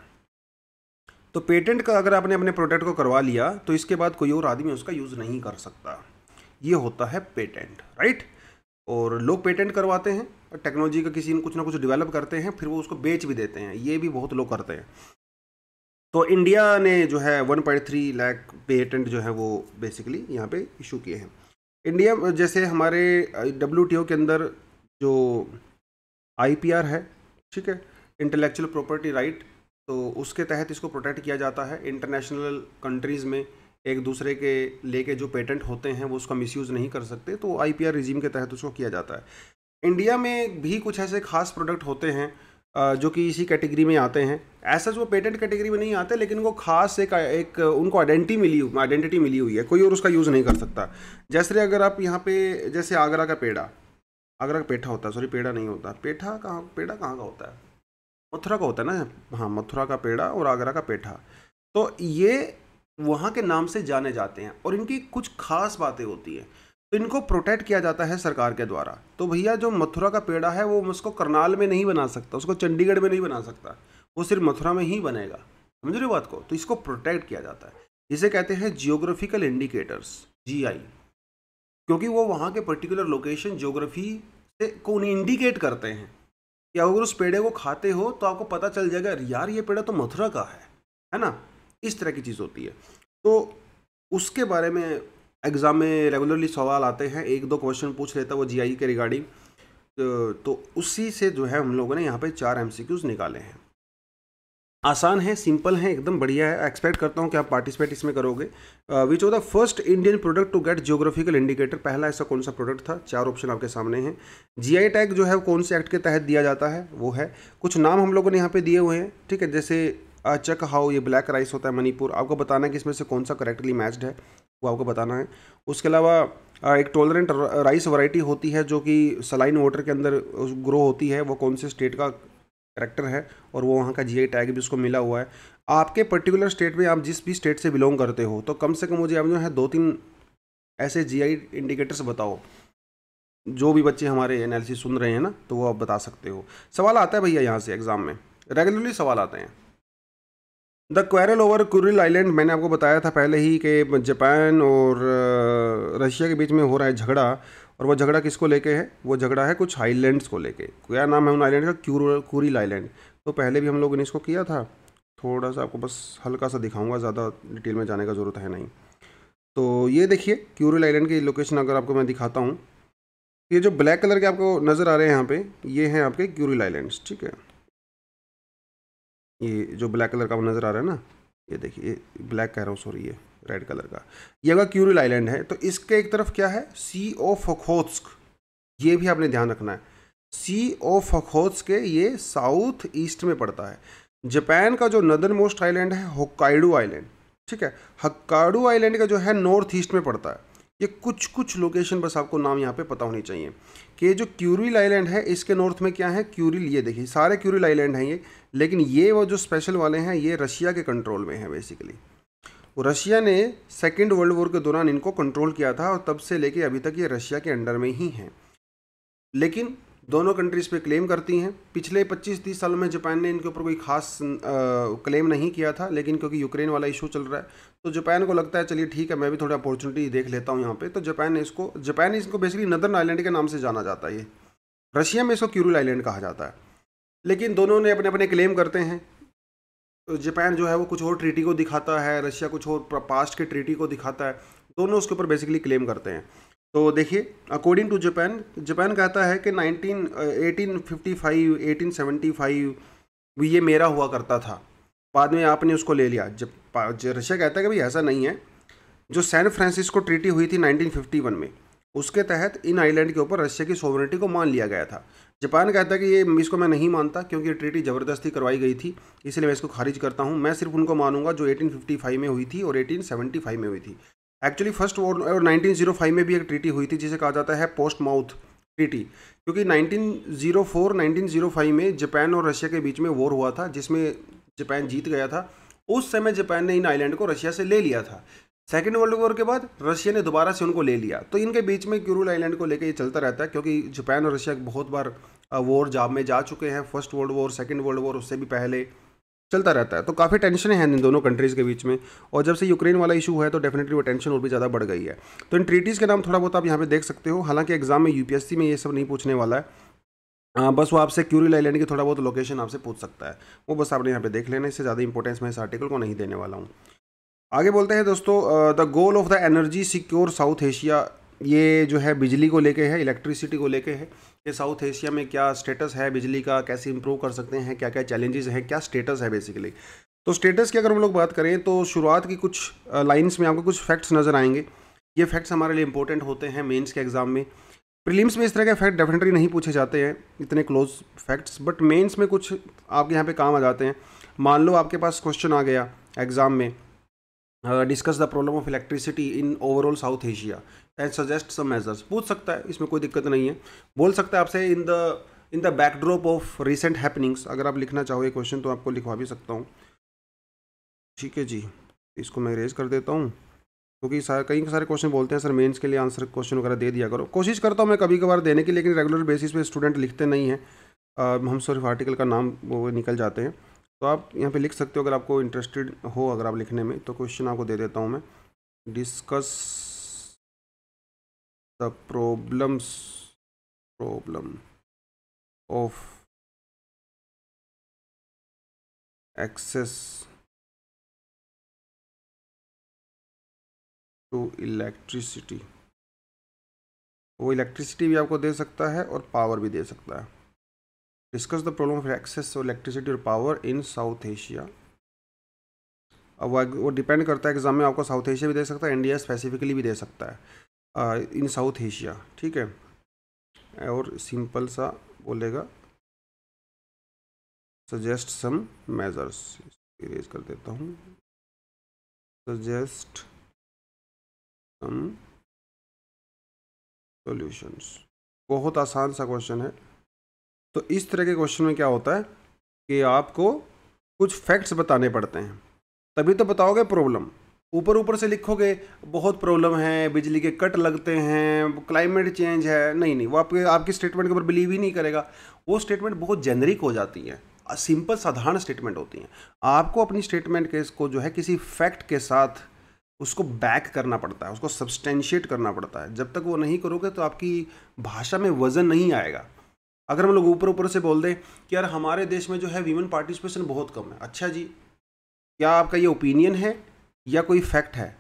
तो पेटेंट का अगर आपने अपने प्रोडक्ट को करवा लिया तो इसके बाद कोई और आदमी उसका यूज़ नहीं कर सकता ये होता है पेटेंट राइट और लोग पेटेंट करवाते हैं टेक्नोलॉजी का किसी में कुछ ना कुछ डेवलप करते हैं फिर वो उसको बेच भी देते हैं ये भी बहुत लोग करते हैं तो इंडिया ने जो है 1.3 लाख पेटेंट जो है वो बेसिकली यहाँ पे इशू किए हैं इंडिया जैसे हमारे डब्ल्यू के अंदर जो आई है ठीक है इंटेलेक्चुअल प्रॉपर्टी राइट तो उसके तहत इसको प्रोटेक्ट किया जाता है इंटरनेशनल कंट्रीज़ में एक दूसरे के लेके जो पेटेंट होते हैं वो उसका मिसयूज़ नहीं कर सकते तो आई पी रिजीम के तहत उसको किया जाता है इंडिया में भी कुछ ऐसे खास प्रोडक्ट होते हैं जो कि इसी कैटेगरी में आते हैं ऐसा जो पेटेंट कैटेगरी में नहीं आते लेकिन वो खास एक एक उनको आइडेंटिटी मिली आइडेंटिटी मिली हुई है कोई और उसका यूज़ नहीं कर सकता जैसे अगर आप यहाँ पे जैसे आगरा का पेड़ा आगरा का पेठा होता है सॉरी पेड़ा नहीं होता पेठा कहाँ पेड़ा कहाँ का होता है मथुरा का होता है ना हाँ मथुरा का पेड़ा और आगरा का पेठा तो ये वहाँ के नाम से जाने जाते हैं और इनकी कुछ खास बातें होती हैं तो इनको प्रोटेक्ट किया जाता है सरकार के द्वारा तो भैया जो मथुरा का पेड़ा है वो उसको करनाल में नहीं बना सकता उसको चंडीगढ़ में नहीं बना सकता वो सिर्फ मथुरा में ही बनेगा समझ रहे बात को तो इसको प्रोटेक्ट किया जाता है इसे कहते हैं जियोग्राफिकल इंडिकेटर्स जी क्योंकि वो वहाँ के पर्टिकुलर लोकेशन जियोग्राफी से को इंडिकेट करते हैं कि अगर उस पेड़े को खाते हो तो आपको पता चल जाएगा यार ये पेड़ा तो मथुरा का है है ना इस तरह की चीज़ होती है तो उसके बारे में एग्ज़ाम में रेगुलरली सवाल आते हैं एक दो क्वेश्चन पूछ लेता है वो जीआई e के रिगार्डिंग तो, तो उसी से जो है हम लोगों ने यहाँ पे चार एमसीक्यूज निकाले हैं आसान है सिंपल है एकदम बढ़िया है एक्सपेक्ट करता हूँ कि आप पार्टिसिपेट इसमें करोगे which of the first Indian product to get geographical indicator पहला ऐसा कौन सा प्रोडक्ट था चार ऑप्शन आपके सामने हैं जीआई टैग e जो है कौन से एक्ट के तहत दिया जाता है वो है कुछ नाम हम लोगों ने यहाँ पे दिए हुए हैं ठीक है जैसे चक हाउ ये ब्लैक राइस होता है मणिपुर आपको बताना है कि इसमें से कौन सा करेक्टली मैच्ड है वो आपको बताना है उसके अलावा एक टॉलरेंट राइस वैरायटी होती है जो कि सलाइन वाटर के अंदर ग्रो होती है वो कौन से स्टेट का करेक्टर है और वो वहाँ का जीआई टैग भी उसको मिला हुआ है आपके पर्टिकुलर स्टेट में आप जिस भी स्टेट से बिलोंग करते हो तो कम से कम मुझे आप जो है दो तीन ऐसे जी इंडिकेटर्स बताओ जो भी बच्चे हमारे एनालिसिस सुन रहे हैं ना तो वो आप बता सकते हो सवाल आता है भैया यहाँ से एग्ज़ाम में रेगुलरली सवाल आते हैं the quarrel over Kuril island मैंने आपको बताया था पहले ही कि जापान और रशिया के बीच में हो रहा है झगड़ा और वो झगड़ा किसको लेके है वो झगड़ा है कुछ आइलैंड्स को लेके क्या नाम है उन आइलैंड का कुरिल आइलैंड तो पहले भी हम लोगों ने इसको किया था थोड़ा सा आपको बस हल्का सा दिखाऊंगा ज़्यादा डिटेल में जाने का ज़रूरत है नहीं तो ये देखिए क्यूरल आइलैंड की लोकेशन अगर आपको मैं दिखाता हूँ ये जो ब्लैक कलर के आपको नज़र आ रहे हैं यहाँ पर ये हैं आपके क्यूरल आइलैंड ठीक है ये जो ब्लैक कलर का नज़र आ रहा है ना ये देखिए ब्लैक कह रहा हूँ सॉरी ये रेड कलर का ये अगर क्यूरिल आइलैंड है तो इसके एक तरफ क्या है सी ओ फोत्स्क ये भी आपने ध्यान रखना है सी ओ फोत्स के ये साउथ ईस्ट में पड़ता है जापान का जो नदर मोस्ट आइलैंड है होकाइडू आइलैंड ठीक है हक्काडू आइलैंड का जो है नॉर्थ ईस्ट में पड़ता है ये कुछ कुछ लोकेशन बस आपको नाम यहाँ पे पता होनी चाहिए कि जो क्यूरिल आइलैंड है इसके नॉर्थ में क्या है क्यूरिल ये देखिए सारे क्यूरिल आइलैंड हैं ये लेकिन ये वो जो स्पेशल वाले हैं ये रशिया के कंट्रोल में हैं बेसिकली तो रशिया ने सेकेंड वर्ल्ड वॉर के दौरान इनको कंट्रोल किया था और तब से लेके अभी तक ये रशिया के अंडर में ही हैं लेकिन दोनों कंट्रीज़ पे क्लेम करती हैं पिछले 25-30 सालों में जापान ने इनके ऊपर कोई खास आ, क्लेम नहीं किया था लेकिन क्योंकि यूक्रेन वाला इशू चल रहा है तो जापान को लगता है चलिए ठीक है मैं भी थोड़ी अपॉर्चुनिटी देख लेता हूँ यहाँ पे तो जापान ने इसको जापान इसको बेसिकली नदर आइलैंड के नाम से जाना जाता है ये रशिया में इसको क्यूरल आइलैंड कहा जाता है लेकिन दोनों ने अपने अपने क्लेम करते हैं तो जापान जो है वो कुछ और ट्रीटी को दिखाता है रशिया कुछ और पास्ट के ट्रीटी को दिखाता है दोनों उसके ऊपर बेसिकली क्लेम करते हैं तो देखिए अकॉर्डिंग टू जापान जापान कहता है कि 19 1855 भी ये मेरा हुआ करता था बाद में आपने उसको ले लिया जब रशिया कहता है कि भाई ऐसा नहीं है जो सैन फ्रांसिस्को ट्रीटी हुई थी 1951 में उसके तहत इन आइलैंड के ऊपर रशिया की सोवरेनिटी को मान लिया गया था जापान कहता है कि ये इसको मैं नहीं मानता क्योंकि ये ट्रीटी ज़बरदस्ती करवाई गई थी इसलिए मैं इसको खारिज करता हूँ मैं सिर्फ उनको मानूंगा जो 1855 में हुई थी और 1875 में हुई थी एक्चुअली फर्स्ट वर्ल्ड और 1905 में भी एक ट्रीटी हुई थी जिसे कहा जाता है पोस्ट माउथ ट्रीटी क्योंकि 1904 1905 में जापान और रशिया के बीच में वॉर हुआ था जिसमें जापान जीत गया था उस समय जापान ने इन आइलैंड को रशिया से ले लिया था सेकेंड वर्ल्ड वॉर के बाद रशिया ने दोबारा से उनको ले लिया तो इनके बीच में क्यूरुल आइलैंड को लेकर ये चलता रहता है क्योंकि जापान और रशिया बहुत बार वॉर uh, जाब में जा चुके हैं first world war second world war उससे भी पहले चलता रहता है तो काफ़ी टेंशन है इन दोनों कंट्रीज़ के बीच में और जब से यूक्रेन वाला इशू है तो डेफिनेटली वो टेंशन और भी ज़्यादा बढ़ गई है तो इन ट्रीटीज़ के नाम थोड़ा बहुत आप यहाँ पे देख सकते हो हालांकि एग्जाम में यूपीएससी में ये सब नहीं पूछने वाला है आ, बस वो आपसे लाई लेने की थोड़ा बहुत लोकेशन आपसे पूछ सकता है वो बस आपने यहाँ पे देख लेना इससे ज़्यादा इंपॉर्टेंस मैं इस आर्टिकल को नहीं देने वाला हूँ आगे बोलते हैं दोस्तों the goal of the energy secure South Asia ये जो है बिजली को लेके है इलेक्ट्रिसिटी को लेके है कि साउथ एशिया में क्या स्टेटस है बिजली का कैसे इंप्रूव कर सकते हैं क्या क्या चैलेंजेस हैं क्या स्टेटस है बेसिकली तो स्टेटस की अगर हम लोग बात करें तो शुरुआत की कुछ लाइन्स में आपको कुछ फैक्ट्स नज़र आएंगे ये फैक्ट्स हमारे लिए इंपॉर्टेंट होते हैं मेन्स के एग्ज़ाम में प्रिलिम्स में इस तरह के फैक्ट डेफिनेटली नहीं पूछे जाते हैं इतने क्लोज फैक्ट्स बट मेन्स में कुछ आपके यहाँ पे काम आ जाते हैं मान लो आपके पास क्वेश्चन आ गया एग्ज़ाम में discuss the problem of electricity in overall South Asia and suggest some measures पूछ सकता है इसमें कोई दिक्कत नहीं है बोल सकता है आपसे in the in the backdrop of recent happenings अगर आप लिखना चाहो ये क्वेश्चन तो आपको लिखवा भी सकता हूँ ठीक है जी इसको मैं रेज कर देता हूँ क्योंकि सारे कई सारे क्वेश्चन बोलते हैं सर मेंस के लिए आंसर क्वेश्चन वगैरह दे दिया करो कोशिश करता हूँ मैं कभी कभार देने की लेकिन रेगुलर बेसिस पे स्टूडेंट लिखते नहीं हैं हम सिर्फ आर्टिकल का नाम वो निकल जाते हैं तो आप यहाँ पे लिख सकते हो अगर आपको इंटरेस्टेड हो अगर आप लिखने में तो क्वेश्चन आपको दे देता हूँ मैं discuss the problems problem of access to electricity वो इलेक्ट्रिसिटी भी आपको दे सकता है और पावर भी दे सकता है discuss the problem of access और इलेक्ट्रिसिटी और पावर इन साउथ एशिया अब वो डिपेंड करता है एग्जाम में आपको साउथ एशिया भी दे सकता है इंडिया स्पेसिफिकली भी दे सकता है इन साउथ एशिया ठीक है और सिंपल सा बोलेगा सजेस्ट सम मेजर्स इरेज कर देता हूँ सजेस्ट सम सॉल्यूशंस बहुत आसान सा क्वेश्चन है तो इस तरह के क्वेश्चन में क्या होता है कि आपको कुछ फैक्ट्स बताने पड़ते हैं तभी तो बताओगे प्रॉब्लम ऊपर ऊपर से लिखोगे बहुत प्रॉब्लम है बिजली के कट लगते हैं क्लाइमेट चेंज है नहीं नहीं वो आपके आपकी स्टेटमेंट के ऊपर बिलीव ही नहीं करेगा वो स्टेटमेंट बहुत जेनरिक हो जाती हैं सिंपल साधारण स्टेटमेंट होती हैं आपको अपनी स्टेटमेंट के इसको जो है किसी फैक्ट के साथ उसको बैक करना पड़ता है उसको सब्सटेंशिएट करना पड़ता है जब तक वो नहीं करोगे तो आपकी भाषा में वज़न नहीं आएगा अगर हम लोग ऊपर ऊपर से बोल दें कि यार हमारे देश में जो है वीमेन पार्टिसिपेशन बहुत कम है अच्छा जी क्या आपका ये ओपिनियन है या कोई फैक्ट है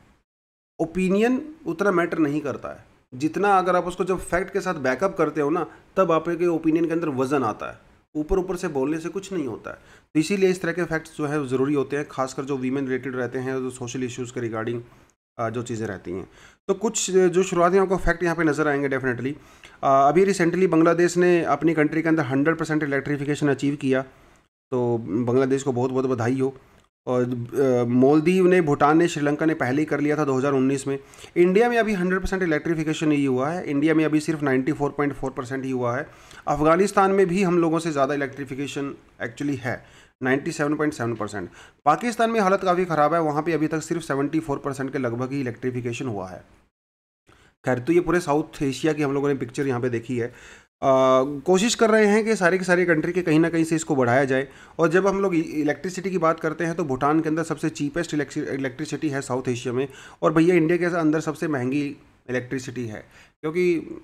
ओपिनियन उतना मैटर नहीं करता है जितना अगर आप उसको जब फैक्ट के साथ बैकअप करते हो ना तब आपके ओपिनियन के अंदर वजन आता है ऊपर ऊपर से बोलने से कुछ नहीं होता है तो इसीलिए इस तरह के फैक्ट्स जो है ज़रूरी होते हैं खासकर जो वीमेन रिलेटेड रहते हैं जो सोशल इश्यूज़ के रिगार्डिंग जो चीज़ें रहती हैं तो कुछ जो शुरुआती आपको फैक्ट यहाँ पे नज़र आएंगे डेफिनेटली अभी रिसेंटली बांग्लादेश ने अपनी कंट्री के अंदर हंड्रेड परसेंट अचीव किया तो बांग्लादेश को बहुत बहुत बधाई हो और मोलदीव ने भूटान ने श्रीलंका ने पहले ही कर लिया था 2019 में इंडिया में अभी 100 परसेंट इलेक्ट्रिफिकेशन ही हुआ है इंडिया में अभी सिर्फ 94.4 परसेंट ही हुआ है अफ़गानिस्तान में भी हम लोगों से ज़्यादा इलेक्ट्रिफिकेशन एक्चुअली है 97.7 परसेंट पाकिस्तान में हालत काफ़ी ख़राब है वहाँ पर अभी तक सिर्फ सेवेंटी परसेंट के लगभग ही इलेक्ट्रिफिकेशन हुआ है खैर तो ये पूरे साउथ एशिया की हम लोगों ने पिक्चर यहाँ पर देखी है कोशिश कर रहे हैं कि सारे के सारे कंट्री के कहीं ना कहीं से इसको बढ़ाया जाए और जब हम लोग इलेक्ट्रिसिटी की बात करते हैं तो भूटान के अंदर सबसे चीपेस्ट इलेक्ट्रिसिटी है साउथ एशिया में और भैया इंडिया के अंदर सबसे महंगी इलेक्ट्रिसिटी है क्योंकि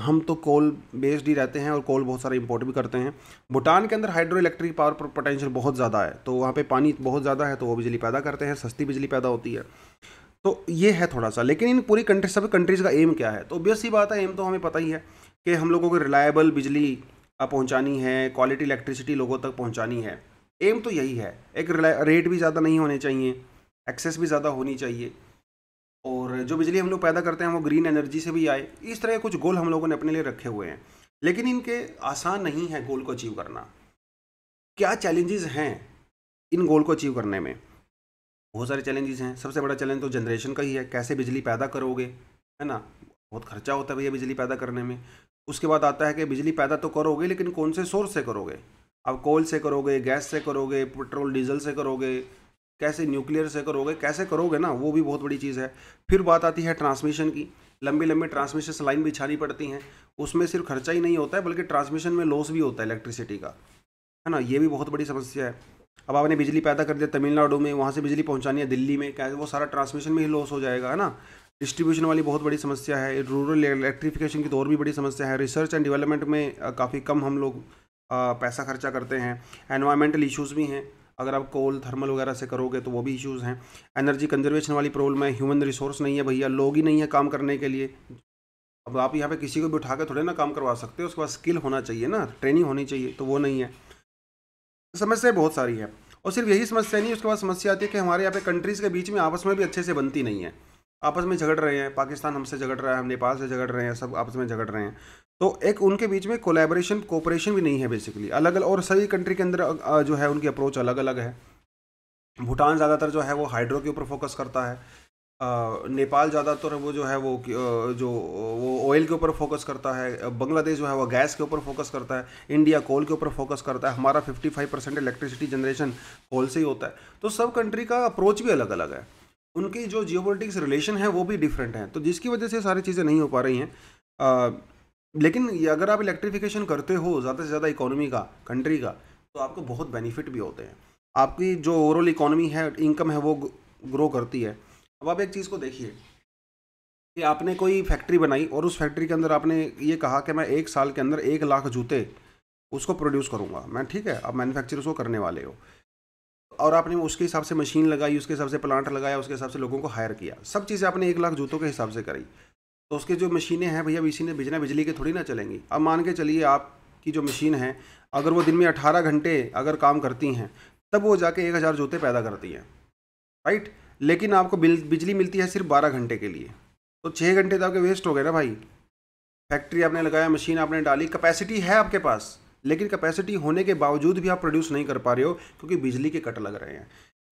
हम तो कोल बेस्ड ही रहते हैं और कोल बहुत सारा इंपोर्ट भी करते हैं भूटान के अंदर हाइड्रो इलेक्ट्रिक पावर पोटेंशियल बहुत ज़्यादा है तो वहाँ पे पानी बहुत ज़्यादा है तो वो बिजली पैदा करते हैं सस्ती बिजली पैदा होती है तो ये है थोड़ा सा लेकिन इन पूरी कंट्री सभी कंट्रीज़ का एम क्या है तो ऑब्वियस ही बात है एम तो हमें पता ही है कि हम लोगों को रिलायबल बिजली पहुंचानी है क्वालिटी इलेक्ट्रिसिटी लोगों तक पहुंचानी है एम तो यही है एक रेट भी ज़्यादा नहीं होने चाहिए एक्सेस भी ज़्यादा होनी चाहिए और जो बिजली हम लोग पैदा करते हैं वो ग्रीन एनर्जी से भी आए इस तरह के कुछ गोल हम लोगों ने अपने लिए रखे हुए हैं लेकिन इनके आसान नहीं है गोल को अचीव करना क्या चैलेंजेस हैं इन गोल को अचीव करने में बहुत सारे चैलेंजेस हैं सबसे बड़ा चैलेंज तो जनरेशन का ही है कैसे बिजली पैदा करोगे है ना बहुत खर्चा होता है भैया बिजली पैदा करने में उसके बाद आता है कि बिजली पैदा तो करोगे लेकिन कौन से सोर्स से करोगे अब कोल से करोगे गैस से करोगे पेट्रोल डीजल से करोगे कैसे न्यूक्लियर से करोगे कैसे करोगे ना वो भी बहुत बड़ी चीज़ है फिर बात आती है ट्रांसमिशन की लंबी लंबी ट्रांसमिशन लाइन बिछानी पड़ती हैं उसमें सिर्फ खर्चा ही नहीं होता है बल्कि ट्रांसमिशन में लॉस भी होता है इलेक्ट्रिसिटी का है ना ये भी बहुत बड़ी समस्या है अब आपने बिजली पैदा कर दिया तमिलनाडु में वहाँ से बिजली पहुँचानी है दिल्ली में क्या वो सारा ट्रांसमिशन में ही लॉस हो जाएगा है ना डिस्ट्रीब्यूशन वाली बहुत बड़ी समस्या है रूरल इलेक्ट्रीफिकेशन की तो और भी बड़ी समस्या है रिसर्च एंड डेवलपमेंट में काफ़ी कम हम लोग पैसा खर्चा करते हैं एनवायरमेंटल इश्यूज़ भी हैं अगर आप कोल थर्मल वगैरह से करोगे तो वो भी इश्यूज़ हैं एनर्जी कंजर्वेशन वाली प्रॉब्लम है ह्यूमन रिसोर्स नहीं है भैया लोग ही नहीं है काम करने के लिए अब आप यहाँ पे किसी को भी उठा के थोड़े ना काम करवा सकते हो उसके बाद स्किल होना चाहिए ना ट्रेनिंग होनी चाहिए तो वो नहीं है समस्याएं बहुत सारी है और सिर्फ यही समस्या नहीं उसके बाद समस्या आती है कि हमारे यहाँ पे कंट्रीज़ के बीच में आपस में भी अच्छे से बनती नहीं है आपस में झगड़ रहे हैं पाकिस्तान हमसे झगड़ रहा है हम नेपाल से झगड़ रहे हैं सब आपस में झगड़ रहे हैं तो एक उनके बीच में कोलेबोरेशन कोऑपरेशन भी नहीं है बेसिकली अलग अलग और सभी कंट्री के अंदर जो है उनकी अप्रोच अलग अलग है भूटान ज़्यादातर जो है वो हाइड्रो के ऊपर फोकस करता है नेपाल ज़्यादातर वो जो है वो जो वो ऑयल के ऊपर फोकस करता है बांग्लादेश जो है वो गैस के ऊपर फोकस करता है इंडिया कोल के ऊपर फोकस करता है हमारा 55 परसेंट इलेक्ट्रिसिटी जनरेशन कोल से ही होता है तो सब कंट्री का अप्रोच भी अलग अलग है उनकी जो जियोपोलिटिक्स रिलेशन है वो भी डिफरेंट हैं तो जिसकी वजह से सारी चीज़ें नहीं हो पा रही हैं लेकिन अगर आप इलेक्ट्रिफिकेशन करते हो ज़्यादा से ज़्यादा इकोनॉमी का कंट्री का तो आपको बहुत बेनिफिट भी होते हैं आपकी जो ओवरऑल इकोनॉमी है इनकम है वो ग्रो करती है अब आप एक चीज़ को देखिए कि आपने कोई फैक्ट्री बनाई और उस फैक्ट्री के अंदर आपने ये कहा कि मैं एक साल के अंदर एक लाख जूते उसको प्रोड्यूस करूँगा मैं ठीक है आप मैन्युफैक्चर उसको करने वाले हो और आपने उसके हिसाब से मशीन लगाई उसके हिसाब से प्लांट लगाया उसके हिसाब से लोगों को हायर किया सब चीज़ें आपने एक लाख जूतों के हिसाब से करी तो उसके जो मशीनें हैं भैया इसी ने बिजना बिजली के थोड़ी ना चलेंगी अब मान के चलिए आपकी जो मशीन है अगर वो दिन में अठारह घंटे अगर काम करती हैं तब वो जाके एक हज़ार जूते पैदा करती हैं राइट लेकिन आपको बिजली मिलती है सिर्फ बारह घंटे के लिए तो छः घंटे तो आपके वेस्ट हो गए ना भाई फैक्ट्री आपने लगाया मशीन आपने डाली कैपेसिटी है आपके पास लेकिन कैपेसिटी होने के बावजूद भी आप प्रोड्यूस नहीं कर पा रहे हो क्योंकि बिजली के कट लग रहे हैं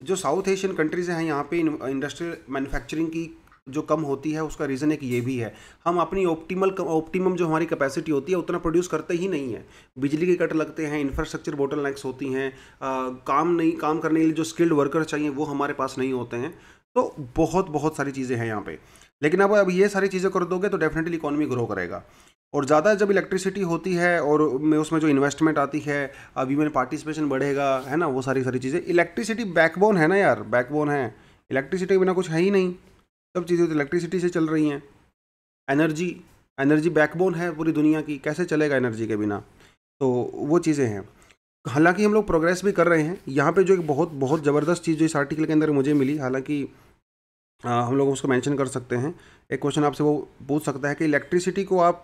जो साउथ एशियन कंट्रीज़ हैं यहाँ पे इंडस्ट्रियल मैन्युफैक्चरिंग की जो कम होती है उसका रीज़न एक ये भी है हम अपनी ऑप्टिमल ऑप्टिमम जो हमारी कैपेसिटी होती है उतना प्रोड्यूस करते ही नहीं है बिजली के कट लगते हैं इंफ्रास्ट्रक्चर बोटल नैक्स होती हैं काम नहीं काम करने के लिए जो स्किल्ड वर्कर चाहिए वो हमारे पास नहीं होते हैं तो बहुत बहुत सारी चीज़ें हैं यहाँ पे लेकिन अब अब ये सारी चीज़ें कर दोगे तो डेफिनेटली इकोनॉमी ग्रो करेगा और ज़्यादा जब इलेक्ट्रिसिटी होती है और में उसमें जो इन्वेस्टमेंट आती है अभी मेरे पार्टिसिपेशन बढ़ेगा है ना वो सारी सारी चीज़ें इलेक्ट्रिसिटी बैकबोन है ना यार बैकबोन है इलेक्ट्रिसिटी के बिना कुछ है ही नहीं सब चीज़ें तो इलेक्ट्रिसिटी से चल रही हैं एनर्जी एनर्जी बैकबोन है पूरी दुनिया की कैसे चलेगा एनर्जी के बिना तो वो चीज़ें हैं हालांकि हम लोग प्रोग्रेस भी कर रहे हैं यहाँ पे जो एक बहुत बहुत ज़बरदस्त चीज़ जो इस आर्टिकल के अंदर मुझे मिली हालांकि हम लोग उसको मेंशन कर सकते हैं एक क्वेश्चन आपसे वो पूछ सकता है कि इलेक्ट्रिसिटी को आप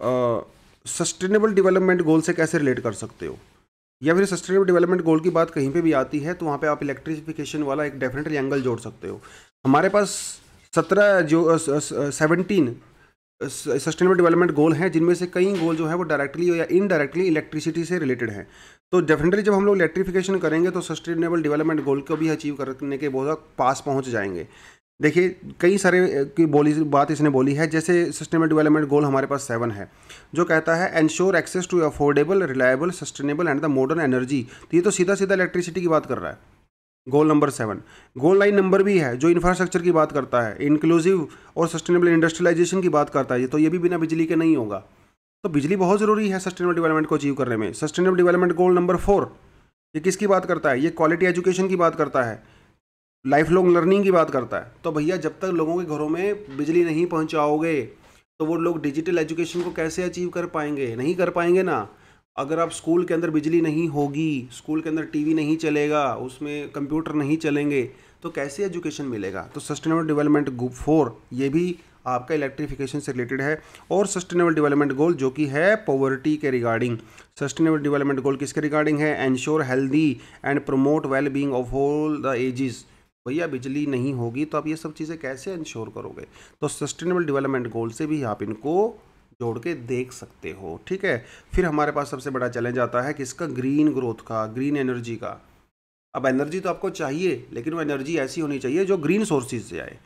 सस्टेनेबल डेवलपमेंट गोल से कैसे रिलेट कर सकते हो या फिर सस्टेनेबल डेवलपमेंट गोल की बात कहीं पे भी आती है तो वहाँ पे आप इलेक्ट्रिफिकेशन वाला एक डेफिनेटली एंगल जोड़ सकते हो हमारे पास सत्रह जो सेवनटीन सस्टेनेबल डेवलपमेंट गोल हैं जिनमें से कई गोल जो है वो डायरेक्टली या इनडायरेक्टली इलेक्ट्रिसिटी से रिलेटेड हैं तो डेफिनेटली जब हम लोग इलेक्ट्रिफिकेशन करेंगे तो सस्टेनेबल डेवलपमेंट गोल को भी अचीव करने के बहुत पास पहुंच जाएंगे देखिए कई सारे की बोली बात इसने बोली है जैसे सस्टेनेबल डेवलपमेंट गोल हमारे पास सेवन है जो कहता है ensure access to affordable reliable sustainable and the modern energy तो ये तो सीधा सीधा इलेक्ट्रिसिटी की बात कर रहा है goal number seven goal line number भी है जो इंफ्रास्ट्रक्चर की बात करता है इंक्लूसिव और सस्टेनेबल इंडस्ट्रियलाइजेशन की बात करता है तो ये भी बिना बिजली के नहीं होगा तो बिजली बहुत ज़रूरी है सस्टेनेबल डेवलपमेंट को अचीव करने में sustainable development goal number four ये किसकी बात करता है ये क्वालिटी एजुकेशन की बात करता है लाइफ लॉन्ग लर्निंग की बात करता है तो भैया जब तक लोगों के घरों में बिजली नहीं पहुंचाओगे तो वो लोग डिजिटल एजुकेशन को कैसे अचीव कर पाएंगे नहीं कर पाएंगे ना अगर आप स्कूल के अंदर बिजली नहीं होगी स्कूल के अंदर टीवी नहीं चलेगा उसमें कंप्यूटर नहीं चलेंगे तो कैसे एजुकेशन मिलेगा तो सस्टेनेबल डेवलपमेंट ग्रुप फोर ये भी आपका इलेक्ट्रिफिकेशन से रिलेटेड है और सस्टेनेबल डेवलपमेंट गोल जो कि है पॉवर्टी के रिगार्डिंग सस्टेनेबल डेवलपमेंट गोल किसके रिगार्डिंग है ensure healthy and promote well being of all the ages भैया बिजली नहीं होगी तो आप ये सब चीज़ें कैसे इंश्योर करोगे तो सस्टेनेबल डेवलपमेंट गोल से भी आप इनको जोड़ के देख सकते हो ठीक है फिर हमारे पास सबसे बड़ा चैलेंज आता है किसका ग्रीन ग्रोथ का ग्रीन एनर्जी का अब एनर्जी तो आपको चाहिए लेकिन वो एनर्जी ऐसी होनी चाहिए जो ग्रीन सोर्सेज से आए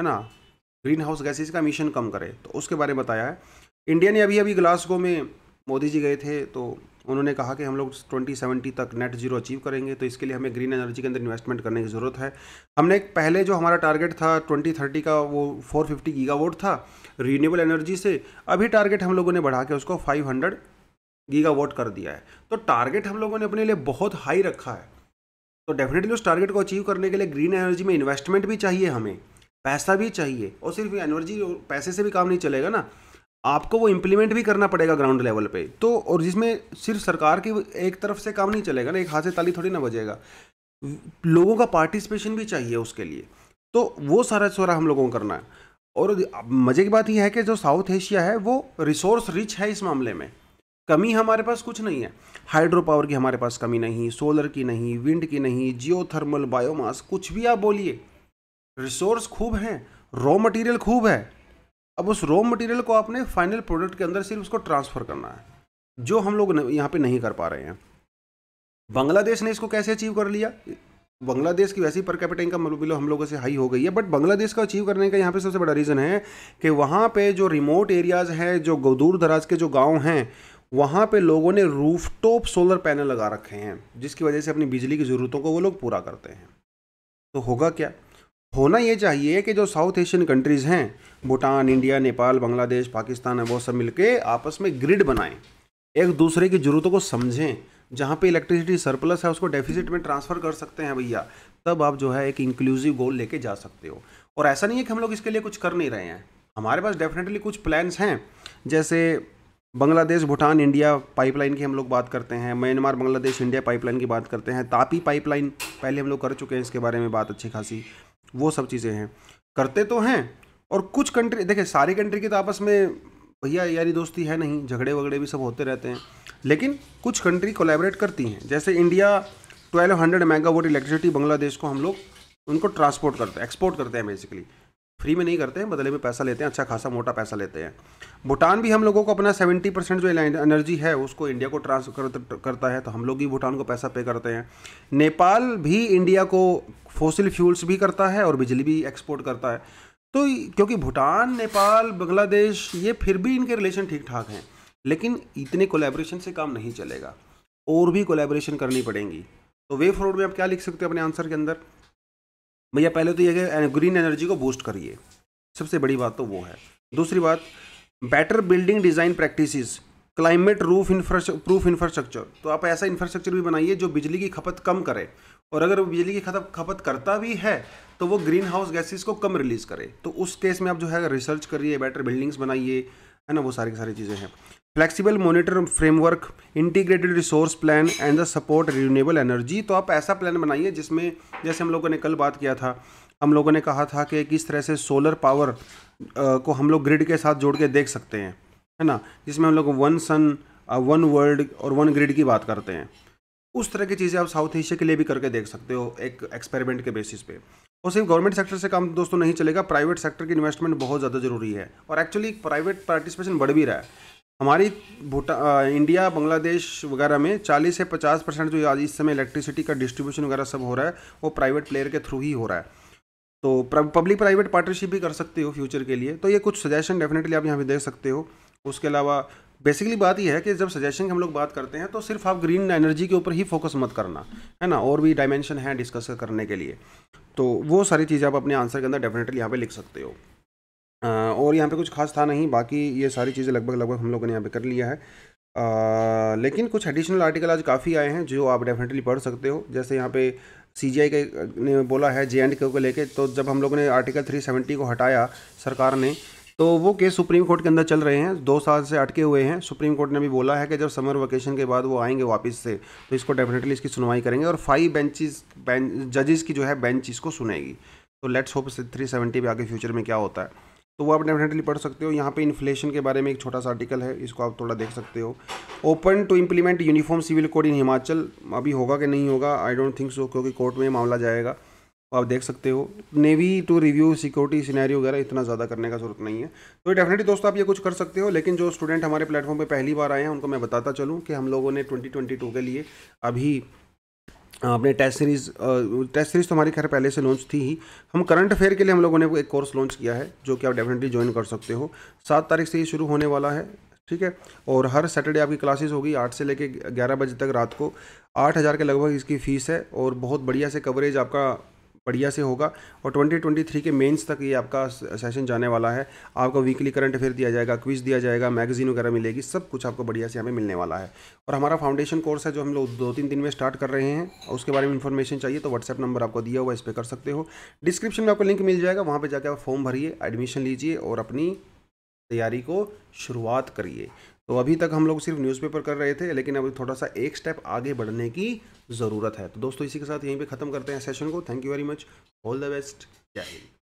है ना ग्रीन हाउस गैसेज का मिशन कम करे तो उसके बारे में बताया है इंडिया ने अभी अभी ग्लासगो में मोदी जी गए थे तो उन्होंने कहा कि हम लोग 2070 तक नेट जीरो अचीव करेंगे तो इसके लिए हमें ग्रीन एनर्जी के अंदर इन्वेस्टमेंट करने की ज़रूरत है हमने पहले जो हमारा टारगेट था 2030 का वो 450 वोट था रीन्यूबल एनर्जी से अभी टारगेट हम लोगों ने बढ़ा के उसको 500 वोट कर दिया है तो टारगेट हम लोगों ने अपने लिए बहुत हाई रखा है तो डेफिनेटली उस टारगेट को अचीव करने के लिए ग्रीन एनर्जी में इन्वेस्टमेंट भी चाहिए हमें पैसा भी चाहिए और सिर्फ एनर्जी पैसे से भी काम नहीं चलेगा ना आपको वो इम्प्लीमेंट भी करना पड़ेगा ग्राउंड लेवल पे तो और जिसमें सिर्फ सरकार की एक तरफ से काम नहीं चलेगा ना एक हाथ से ताली थोड़ी ना बजेगा लोगों का पार्टिसिपेशन भी चाहिए उसके लिए तो वो सारा सारा हम लोगों को करना है और मज़े की बात यह है कि जो साउथ एशिया है वो रिसोर्स रिच है इस मामले में कमी हमारे पास कुछ नहीं है हाइड्रो पावर की हमारे पास कमी नहीं सोलर की नहीं विंड की नहीं जियो थर्मल बायोमास कुछ भी आप बोलिए रिसोर्स खूब हैं रॉ मटेरियल खूब है अब उस रॉ मटेरियल को आपने फाइनल प्रोडक्ट के अंदर सिर्फ उसको ट्रांसफ़र करना है जो हम लोग यहाँ पे नहीं कर पा रहे हैं बांग्लादेश ने इसको कैसे अचीव कर लिया बांग्लादेश की वैसी पर कैपिटा इनकम बिलो हम लोगों से हाई हो गई है बट बांग्लादेश का अचीव करने का यहाँ पे सबसे बड़ा रीज़न है कि वहाँ पे जो रिमोट एरियाज़ हैं जो दूर दराज के जो गांव हैं वहाँ पे लोगों ने रूफ टॉप सोलर पैनल लगा रखे हैं जिसकी वजह से अपनी बिजली की ज़रूरतों को वो लोग पूरा करते हैं तो होगा क्या होना ये चाहिए कि जो साउथ एशियन कंट्रीज़ हैं भूटान इंडिया नेपाल बांग्लादेश पाकिस्तान है वो सब मिलके आपस में ग्रिड बनाएं एक दूसरे की ज़रूरतों को समझें जहाँ पे इलेक्ट्रिसिटी सरप्लस है उसको डेफिसिट में ट्रांसफ़र कर सकते हैं भैया तब आप जो है एक इंक्लूसिव गोल लेके जा सकते हो और ऐसा नहीं है कि हम लोग इसके लिए कुछ कर नहीं रहे हैं हमारे पास डेफिनेटली कुछ प्लान्स हैं जैसे बांग्लादेश भूटान इंडिया पाइपलाइन की हम लोग बात करते हैं म्यांमार बांग्लादेश इंडिया पाइपलाइन की बात करते हैं तापी पाइपलाइन पहले हम लोग कर चुके हैं इसके बारे में बात अच्छी खासी वो सब चीज़ें हैं करते तो हैं और कुछ कंट्री देखिए सारी कंट्री की तो आपस में भैया यारी दोस्ती है नहीं झगड़े वगड़े भी सब होते रहते हैं लेकिन कुछ कंट्री कोलेबरेट करती हैं जैसे India 1200 hundred megawatt electricity Bangladesh को हम लोग उनको ट्रांसपोर्ट करते हैं एक्सपोर्ट करते हैं बेसिकली फ्री में नहीं करते हैं बदले में पैसा लेते हैं अच्छा खासा मोटा पैसा लेते हैं भूटान भी हम लोगों को अपना सेवेंटी परसेंट जो एनर्जी है उसको इंडिया को ट्रांसफर करता है तो हम लोग भी भूटान को पैसा पे करते हैं नेपाल भी इंडिया को फोसिल फ्यूल्स भी करता है और बिजली भी एक्सपोर्ट करता है तो क्योंकि भूटान नेपाल बांग्लादेश ये फिर भी इनके रिलेशन ठीक ठाक हैं लेकिन इतने कोलेब्रेशन से काम नहीं चलेगा और भी कोलेब्रेशन करनी पड़ेंगी तो वे फॉरवर्ड में आप क्या लिख सकते हो अपने आंसर के अंदर भैया पहले तो यह ग्रीन एनर्जी को बूस्ट करिए सबसे बड़ी बात तो वो है दूसरी बात better building design practices climate roof proof infrastructure तो आप ऐसा इंफ्रास्ट्रक्चर भी बनाइए जो बिजली की खपत कम करे और अगर वो बिजली की खपत खपत करता भी है तो वो ग्रीन हाउस गैसेस को कम रिलीज़ करे तो उस केस में आप जो है रिसर्च करिए बेटर बिल्डिंग्स बनाइए है ना वो सारी सारी चीज़ें हैं flexible monitor framework integrated resource plan and the support renewable energy तो आप ऐसा प्लान बनाइए जिसमें जैसे हम लोगों ने कल बात किया था हम लोगों ने कहा था कि किस तरह से सोलर पावर को हम लोग ग्रिड के साथ जोड़ के देख सकते हैं है ना जिसमें हम लोग वन सन वन वर्ल्ड और वन ग्रिड की बात करते हैं उस तरह की चीज़ें आप साउथ एशिया के लिए भी करके देख सकते हो एक एक्सपेरिमेंट के बेसिस पे और सिर्फ गवर्नमेंट सेक्टर से काम दोस्तों नहीं चलेगा प्राइवेट सेक्टर की इन्वेस्टमेंट बहुत ज़्यादा जरूरी है और एक्चुअली प्राइवेट पार्टिसिपेशन बढ़ भी रहा है हमारी भूटान इंडिया बांग्लादेश वगैरह में 40 से 50 परसेंट जो आज इस समय इलेक्ट्रिसिटी का डिस्ट्रीब्यूशन वगैरह सब हो रहा है वो प्राइवेट प्लेयर के थ्रू ही हो रहा है तो पब्लिक प्राइवेट पार्टनरशिप भी कर सकते हो फ्यूचर के लिए तो ये कुछ सजेशन डेफिनेटली आप यहाँ पे दे सकते हो उसके अलावा बेसिकली बात यह है कि जब सजेशन की हम लोग बात करते हैं तो सिर्फ आप ग्रीन एनर्जी के ऊपर ही फोकस मत करना है ना और भी डायमेंशन है डिस्कस करने के लिए तो वो सारी चीज़ें आप अपने आंसर के अंदर डेफिनेटली यहाँ पे लिख सकते हो और यहाँ पे कुछ खास था नहीं बाकी ये सारी चीज़ें लगभग लगभग हम लोगों ने यहाँ पे कर लिया है आ, लेकिन कुछ एडिशनल आर्टिकल आज काफ़ी आए हैं जो आप डेफिनेटली पढ़ सकते हो जैसे यहाँ पे सी जी आई के ने बोला है जे एंड के को लेके तो जब हम लोगों ने आर्टिकल 370 को हटाया सरकार ने तो वो केस सुप्रीम कोर्ट के अंदर चल रहे हैं दो साल से अटके हुए हैं सुप्रीम कोर्ट ने भी बोला है कि जब समर वैकेशन के बाद वो आएंगे वापस से तो इसको डेफिनेटली इसकी सुनवाई करेंगे और फाइव बेंचेस बेंच जजेस की जो है बेंच इसको सुनेगी तो लेट्स होप थ्री सेवेंटी पे आगे फ्यूचर में क्या होता है तो वो आप डेफिनेटली पढ़ सकते हो यहाँ पे इन्फ्लेशन के बारे में एक छोटा सा आर्टिकल है इसको आप थोड़ा देख सकते हो open to implement uniform civil code in Himachal अभी होगा कि नहीं होगा आई डोंट थिंक सो क्योंकि कोर्ट में मामला जाएगा तो आप देख सकते हो navy to review security scenario वगैरह इतना ज़्यादा करने का जरूरत नहीं है तो डेफिनेटली दोस्तों आप ये कुछ कर सकते हो लेकिन जो स्टूडेंट हमारे प्लेटफॉर्म पर पहली बार आए हैं उनको मैं बताता चलूँ कि हम लोगों ने ट्वेंटी के लिए अभी आपने टेस्ट सीरीज़ टेस्ट सीरीज़ तो हमारी खैर पहले से लॉन्च थी ही हम करंट अफेयर के लिए हम लोगों ने एक कोर्स लॉन्च किया है जो कि आप डेफिनेटली ज्वाइन कर सकते हो सात तारीख से ये शुरू होने वाला है ठीक है और हर सैटरडे आपकी क्लासेस होगी आठ से लेके ग्यारह बजे तक रात को आठ हज़ार के लगभग इसकी फ़ीस है और बहुत बढ़िया से कवरेज आपका बढ़िया से होगा और 2023 के मेंस तक ये आपका सेशन जाने वाला है आपको वीकली करंट अफेयर दिया जाएगा क्विज दिया जाएगा मैगजीन वगैरह मिलेगी सब कुछ आपको बढ़िया से हमें मिलने वाला है और हमारा फाउंडेशन कोर्स है जो हम लोग दो तीन दिन में स्टार्ट कर रहे हैं और उसके बारे में इन्फॉर्मेशन चाहिए तो व्हाट्सएप नंबर आपको दिया हुआ इस पर कर सकते हो डिस्क्रिप्शन में आपको लिंक मिल जाएगा वहाँ पर जाकर आप फॉर्म भरिए एडमिशन लीजिए और अपनी तैयारी को शुरुआत करिए तो अभी तक हम लोग सिर्फ न्यूज़पेपर कर रहे थे लेकिन अभी थोड़ा सा एक स्टेप आगे बढ़ने की ज़रूरत है तो दोस्तों इसी के साथ यहीं पे ख़त्म करते हैं सेशन को thank you very much all the best जय हिंद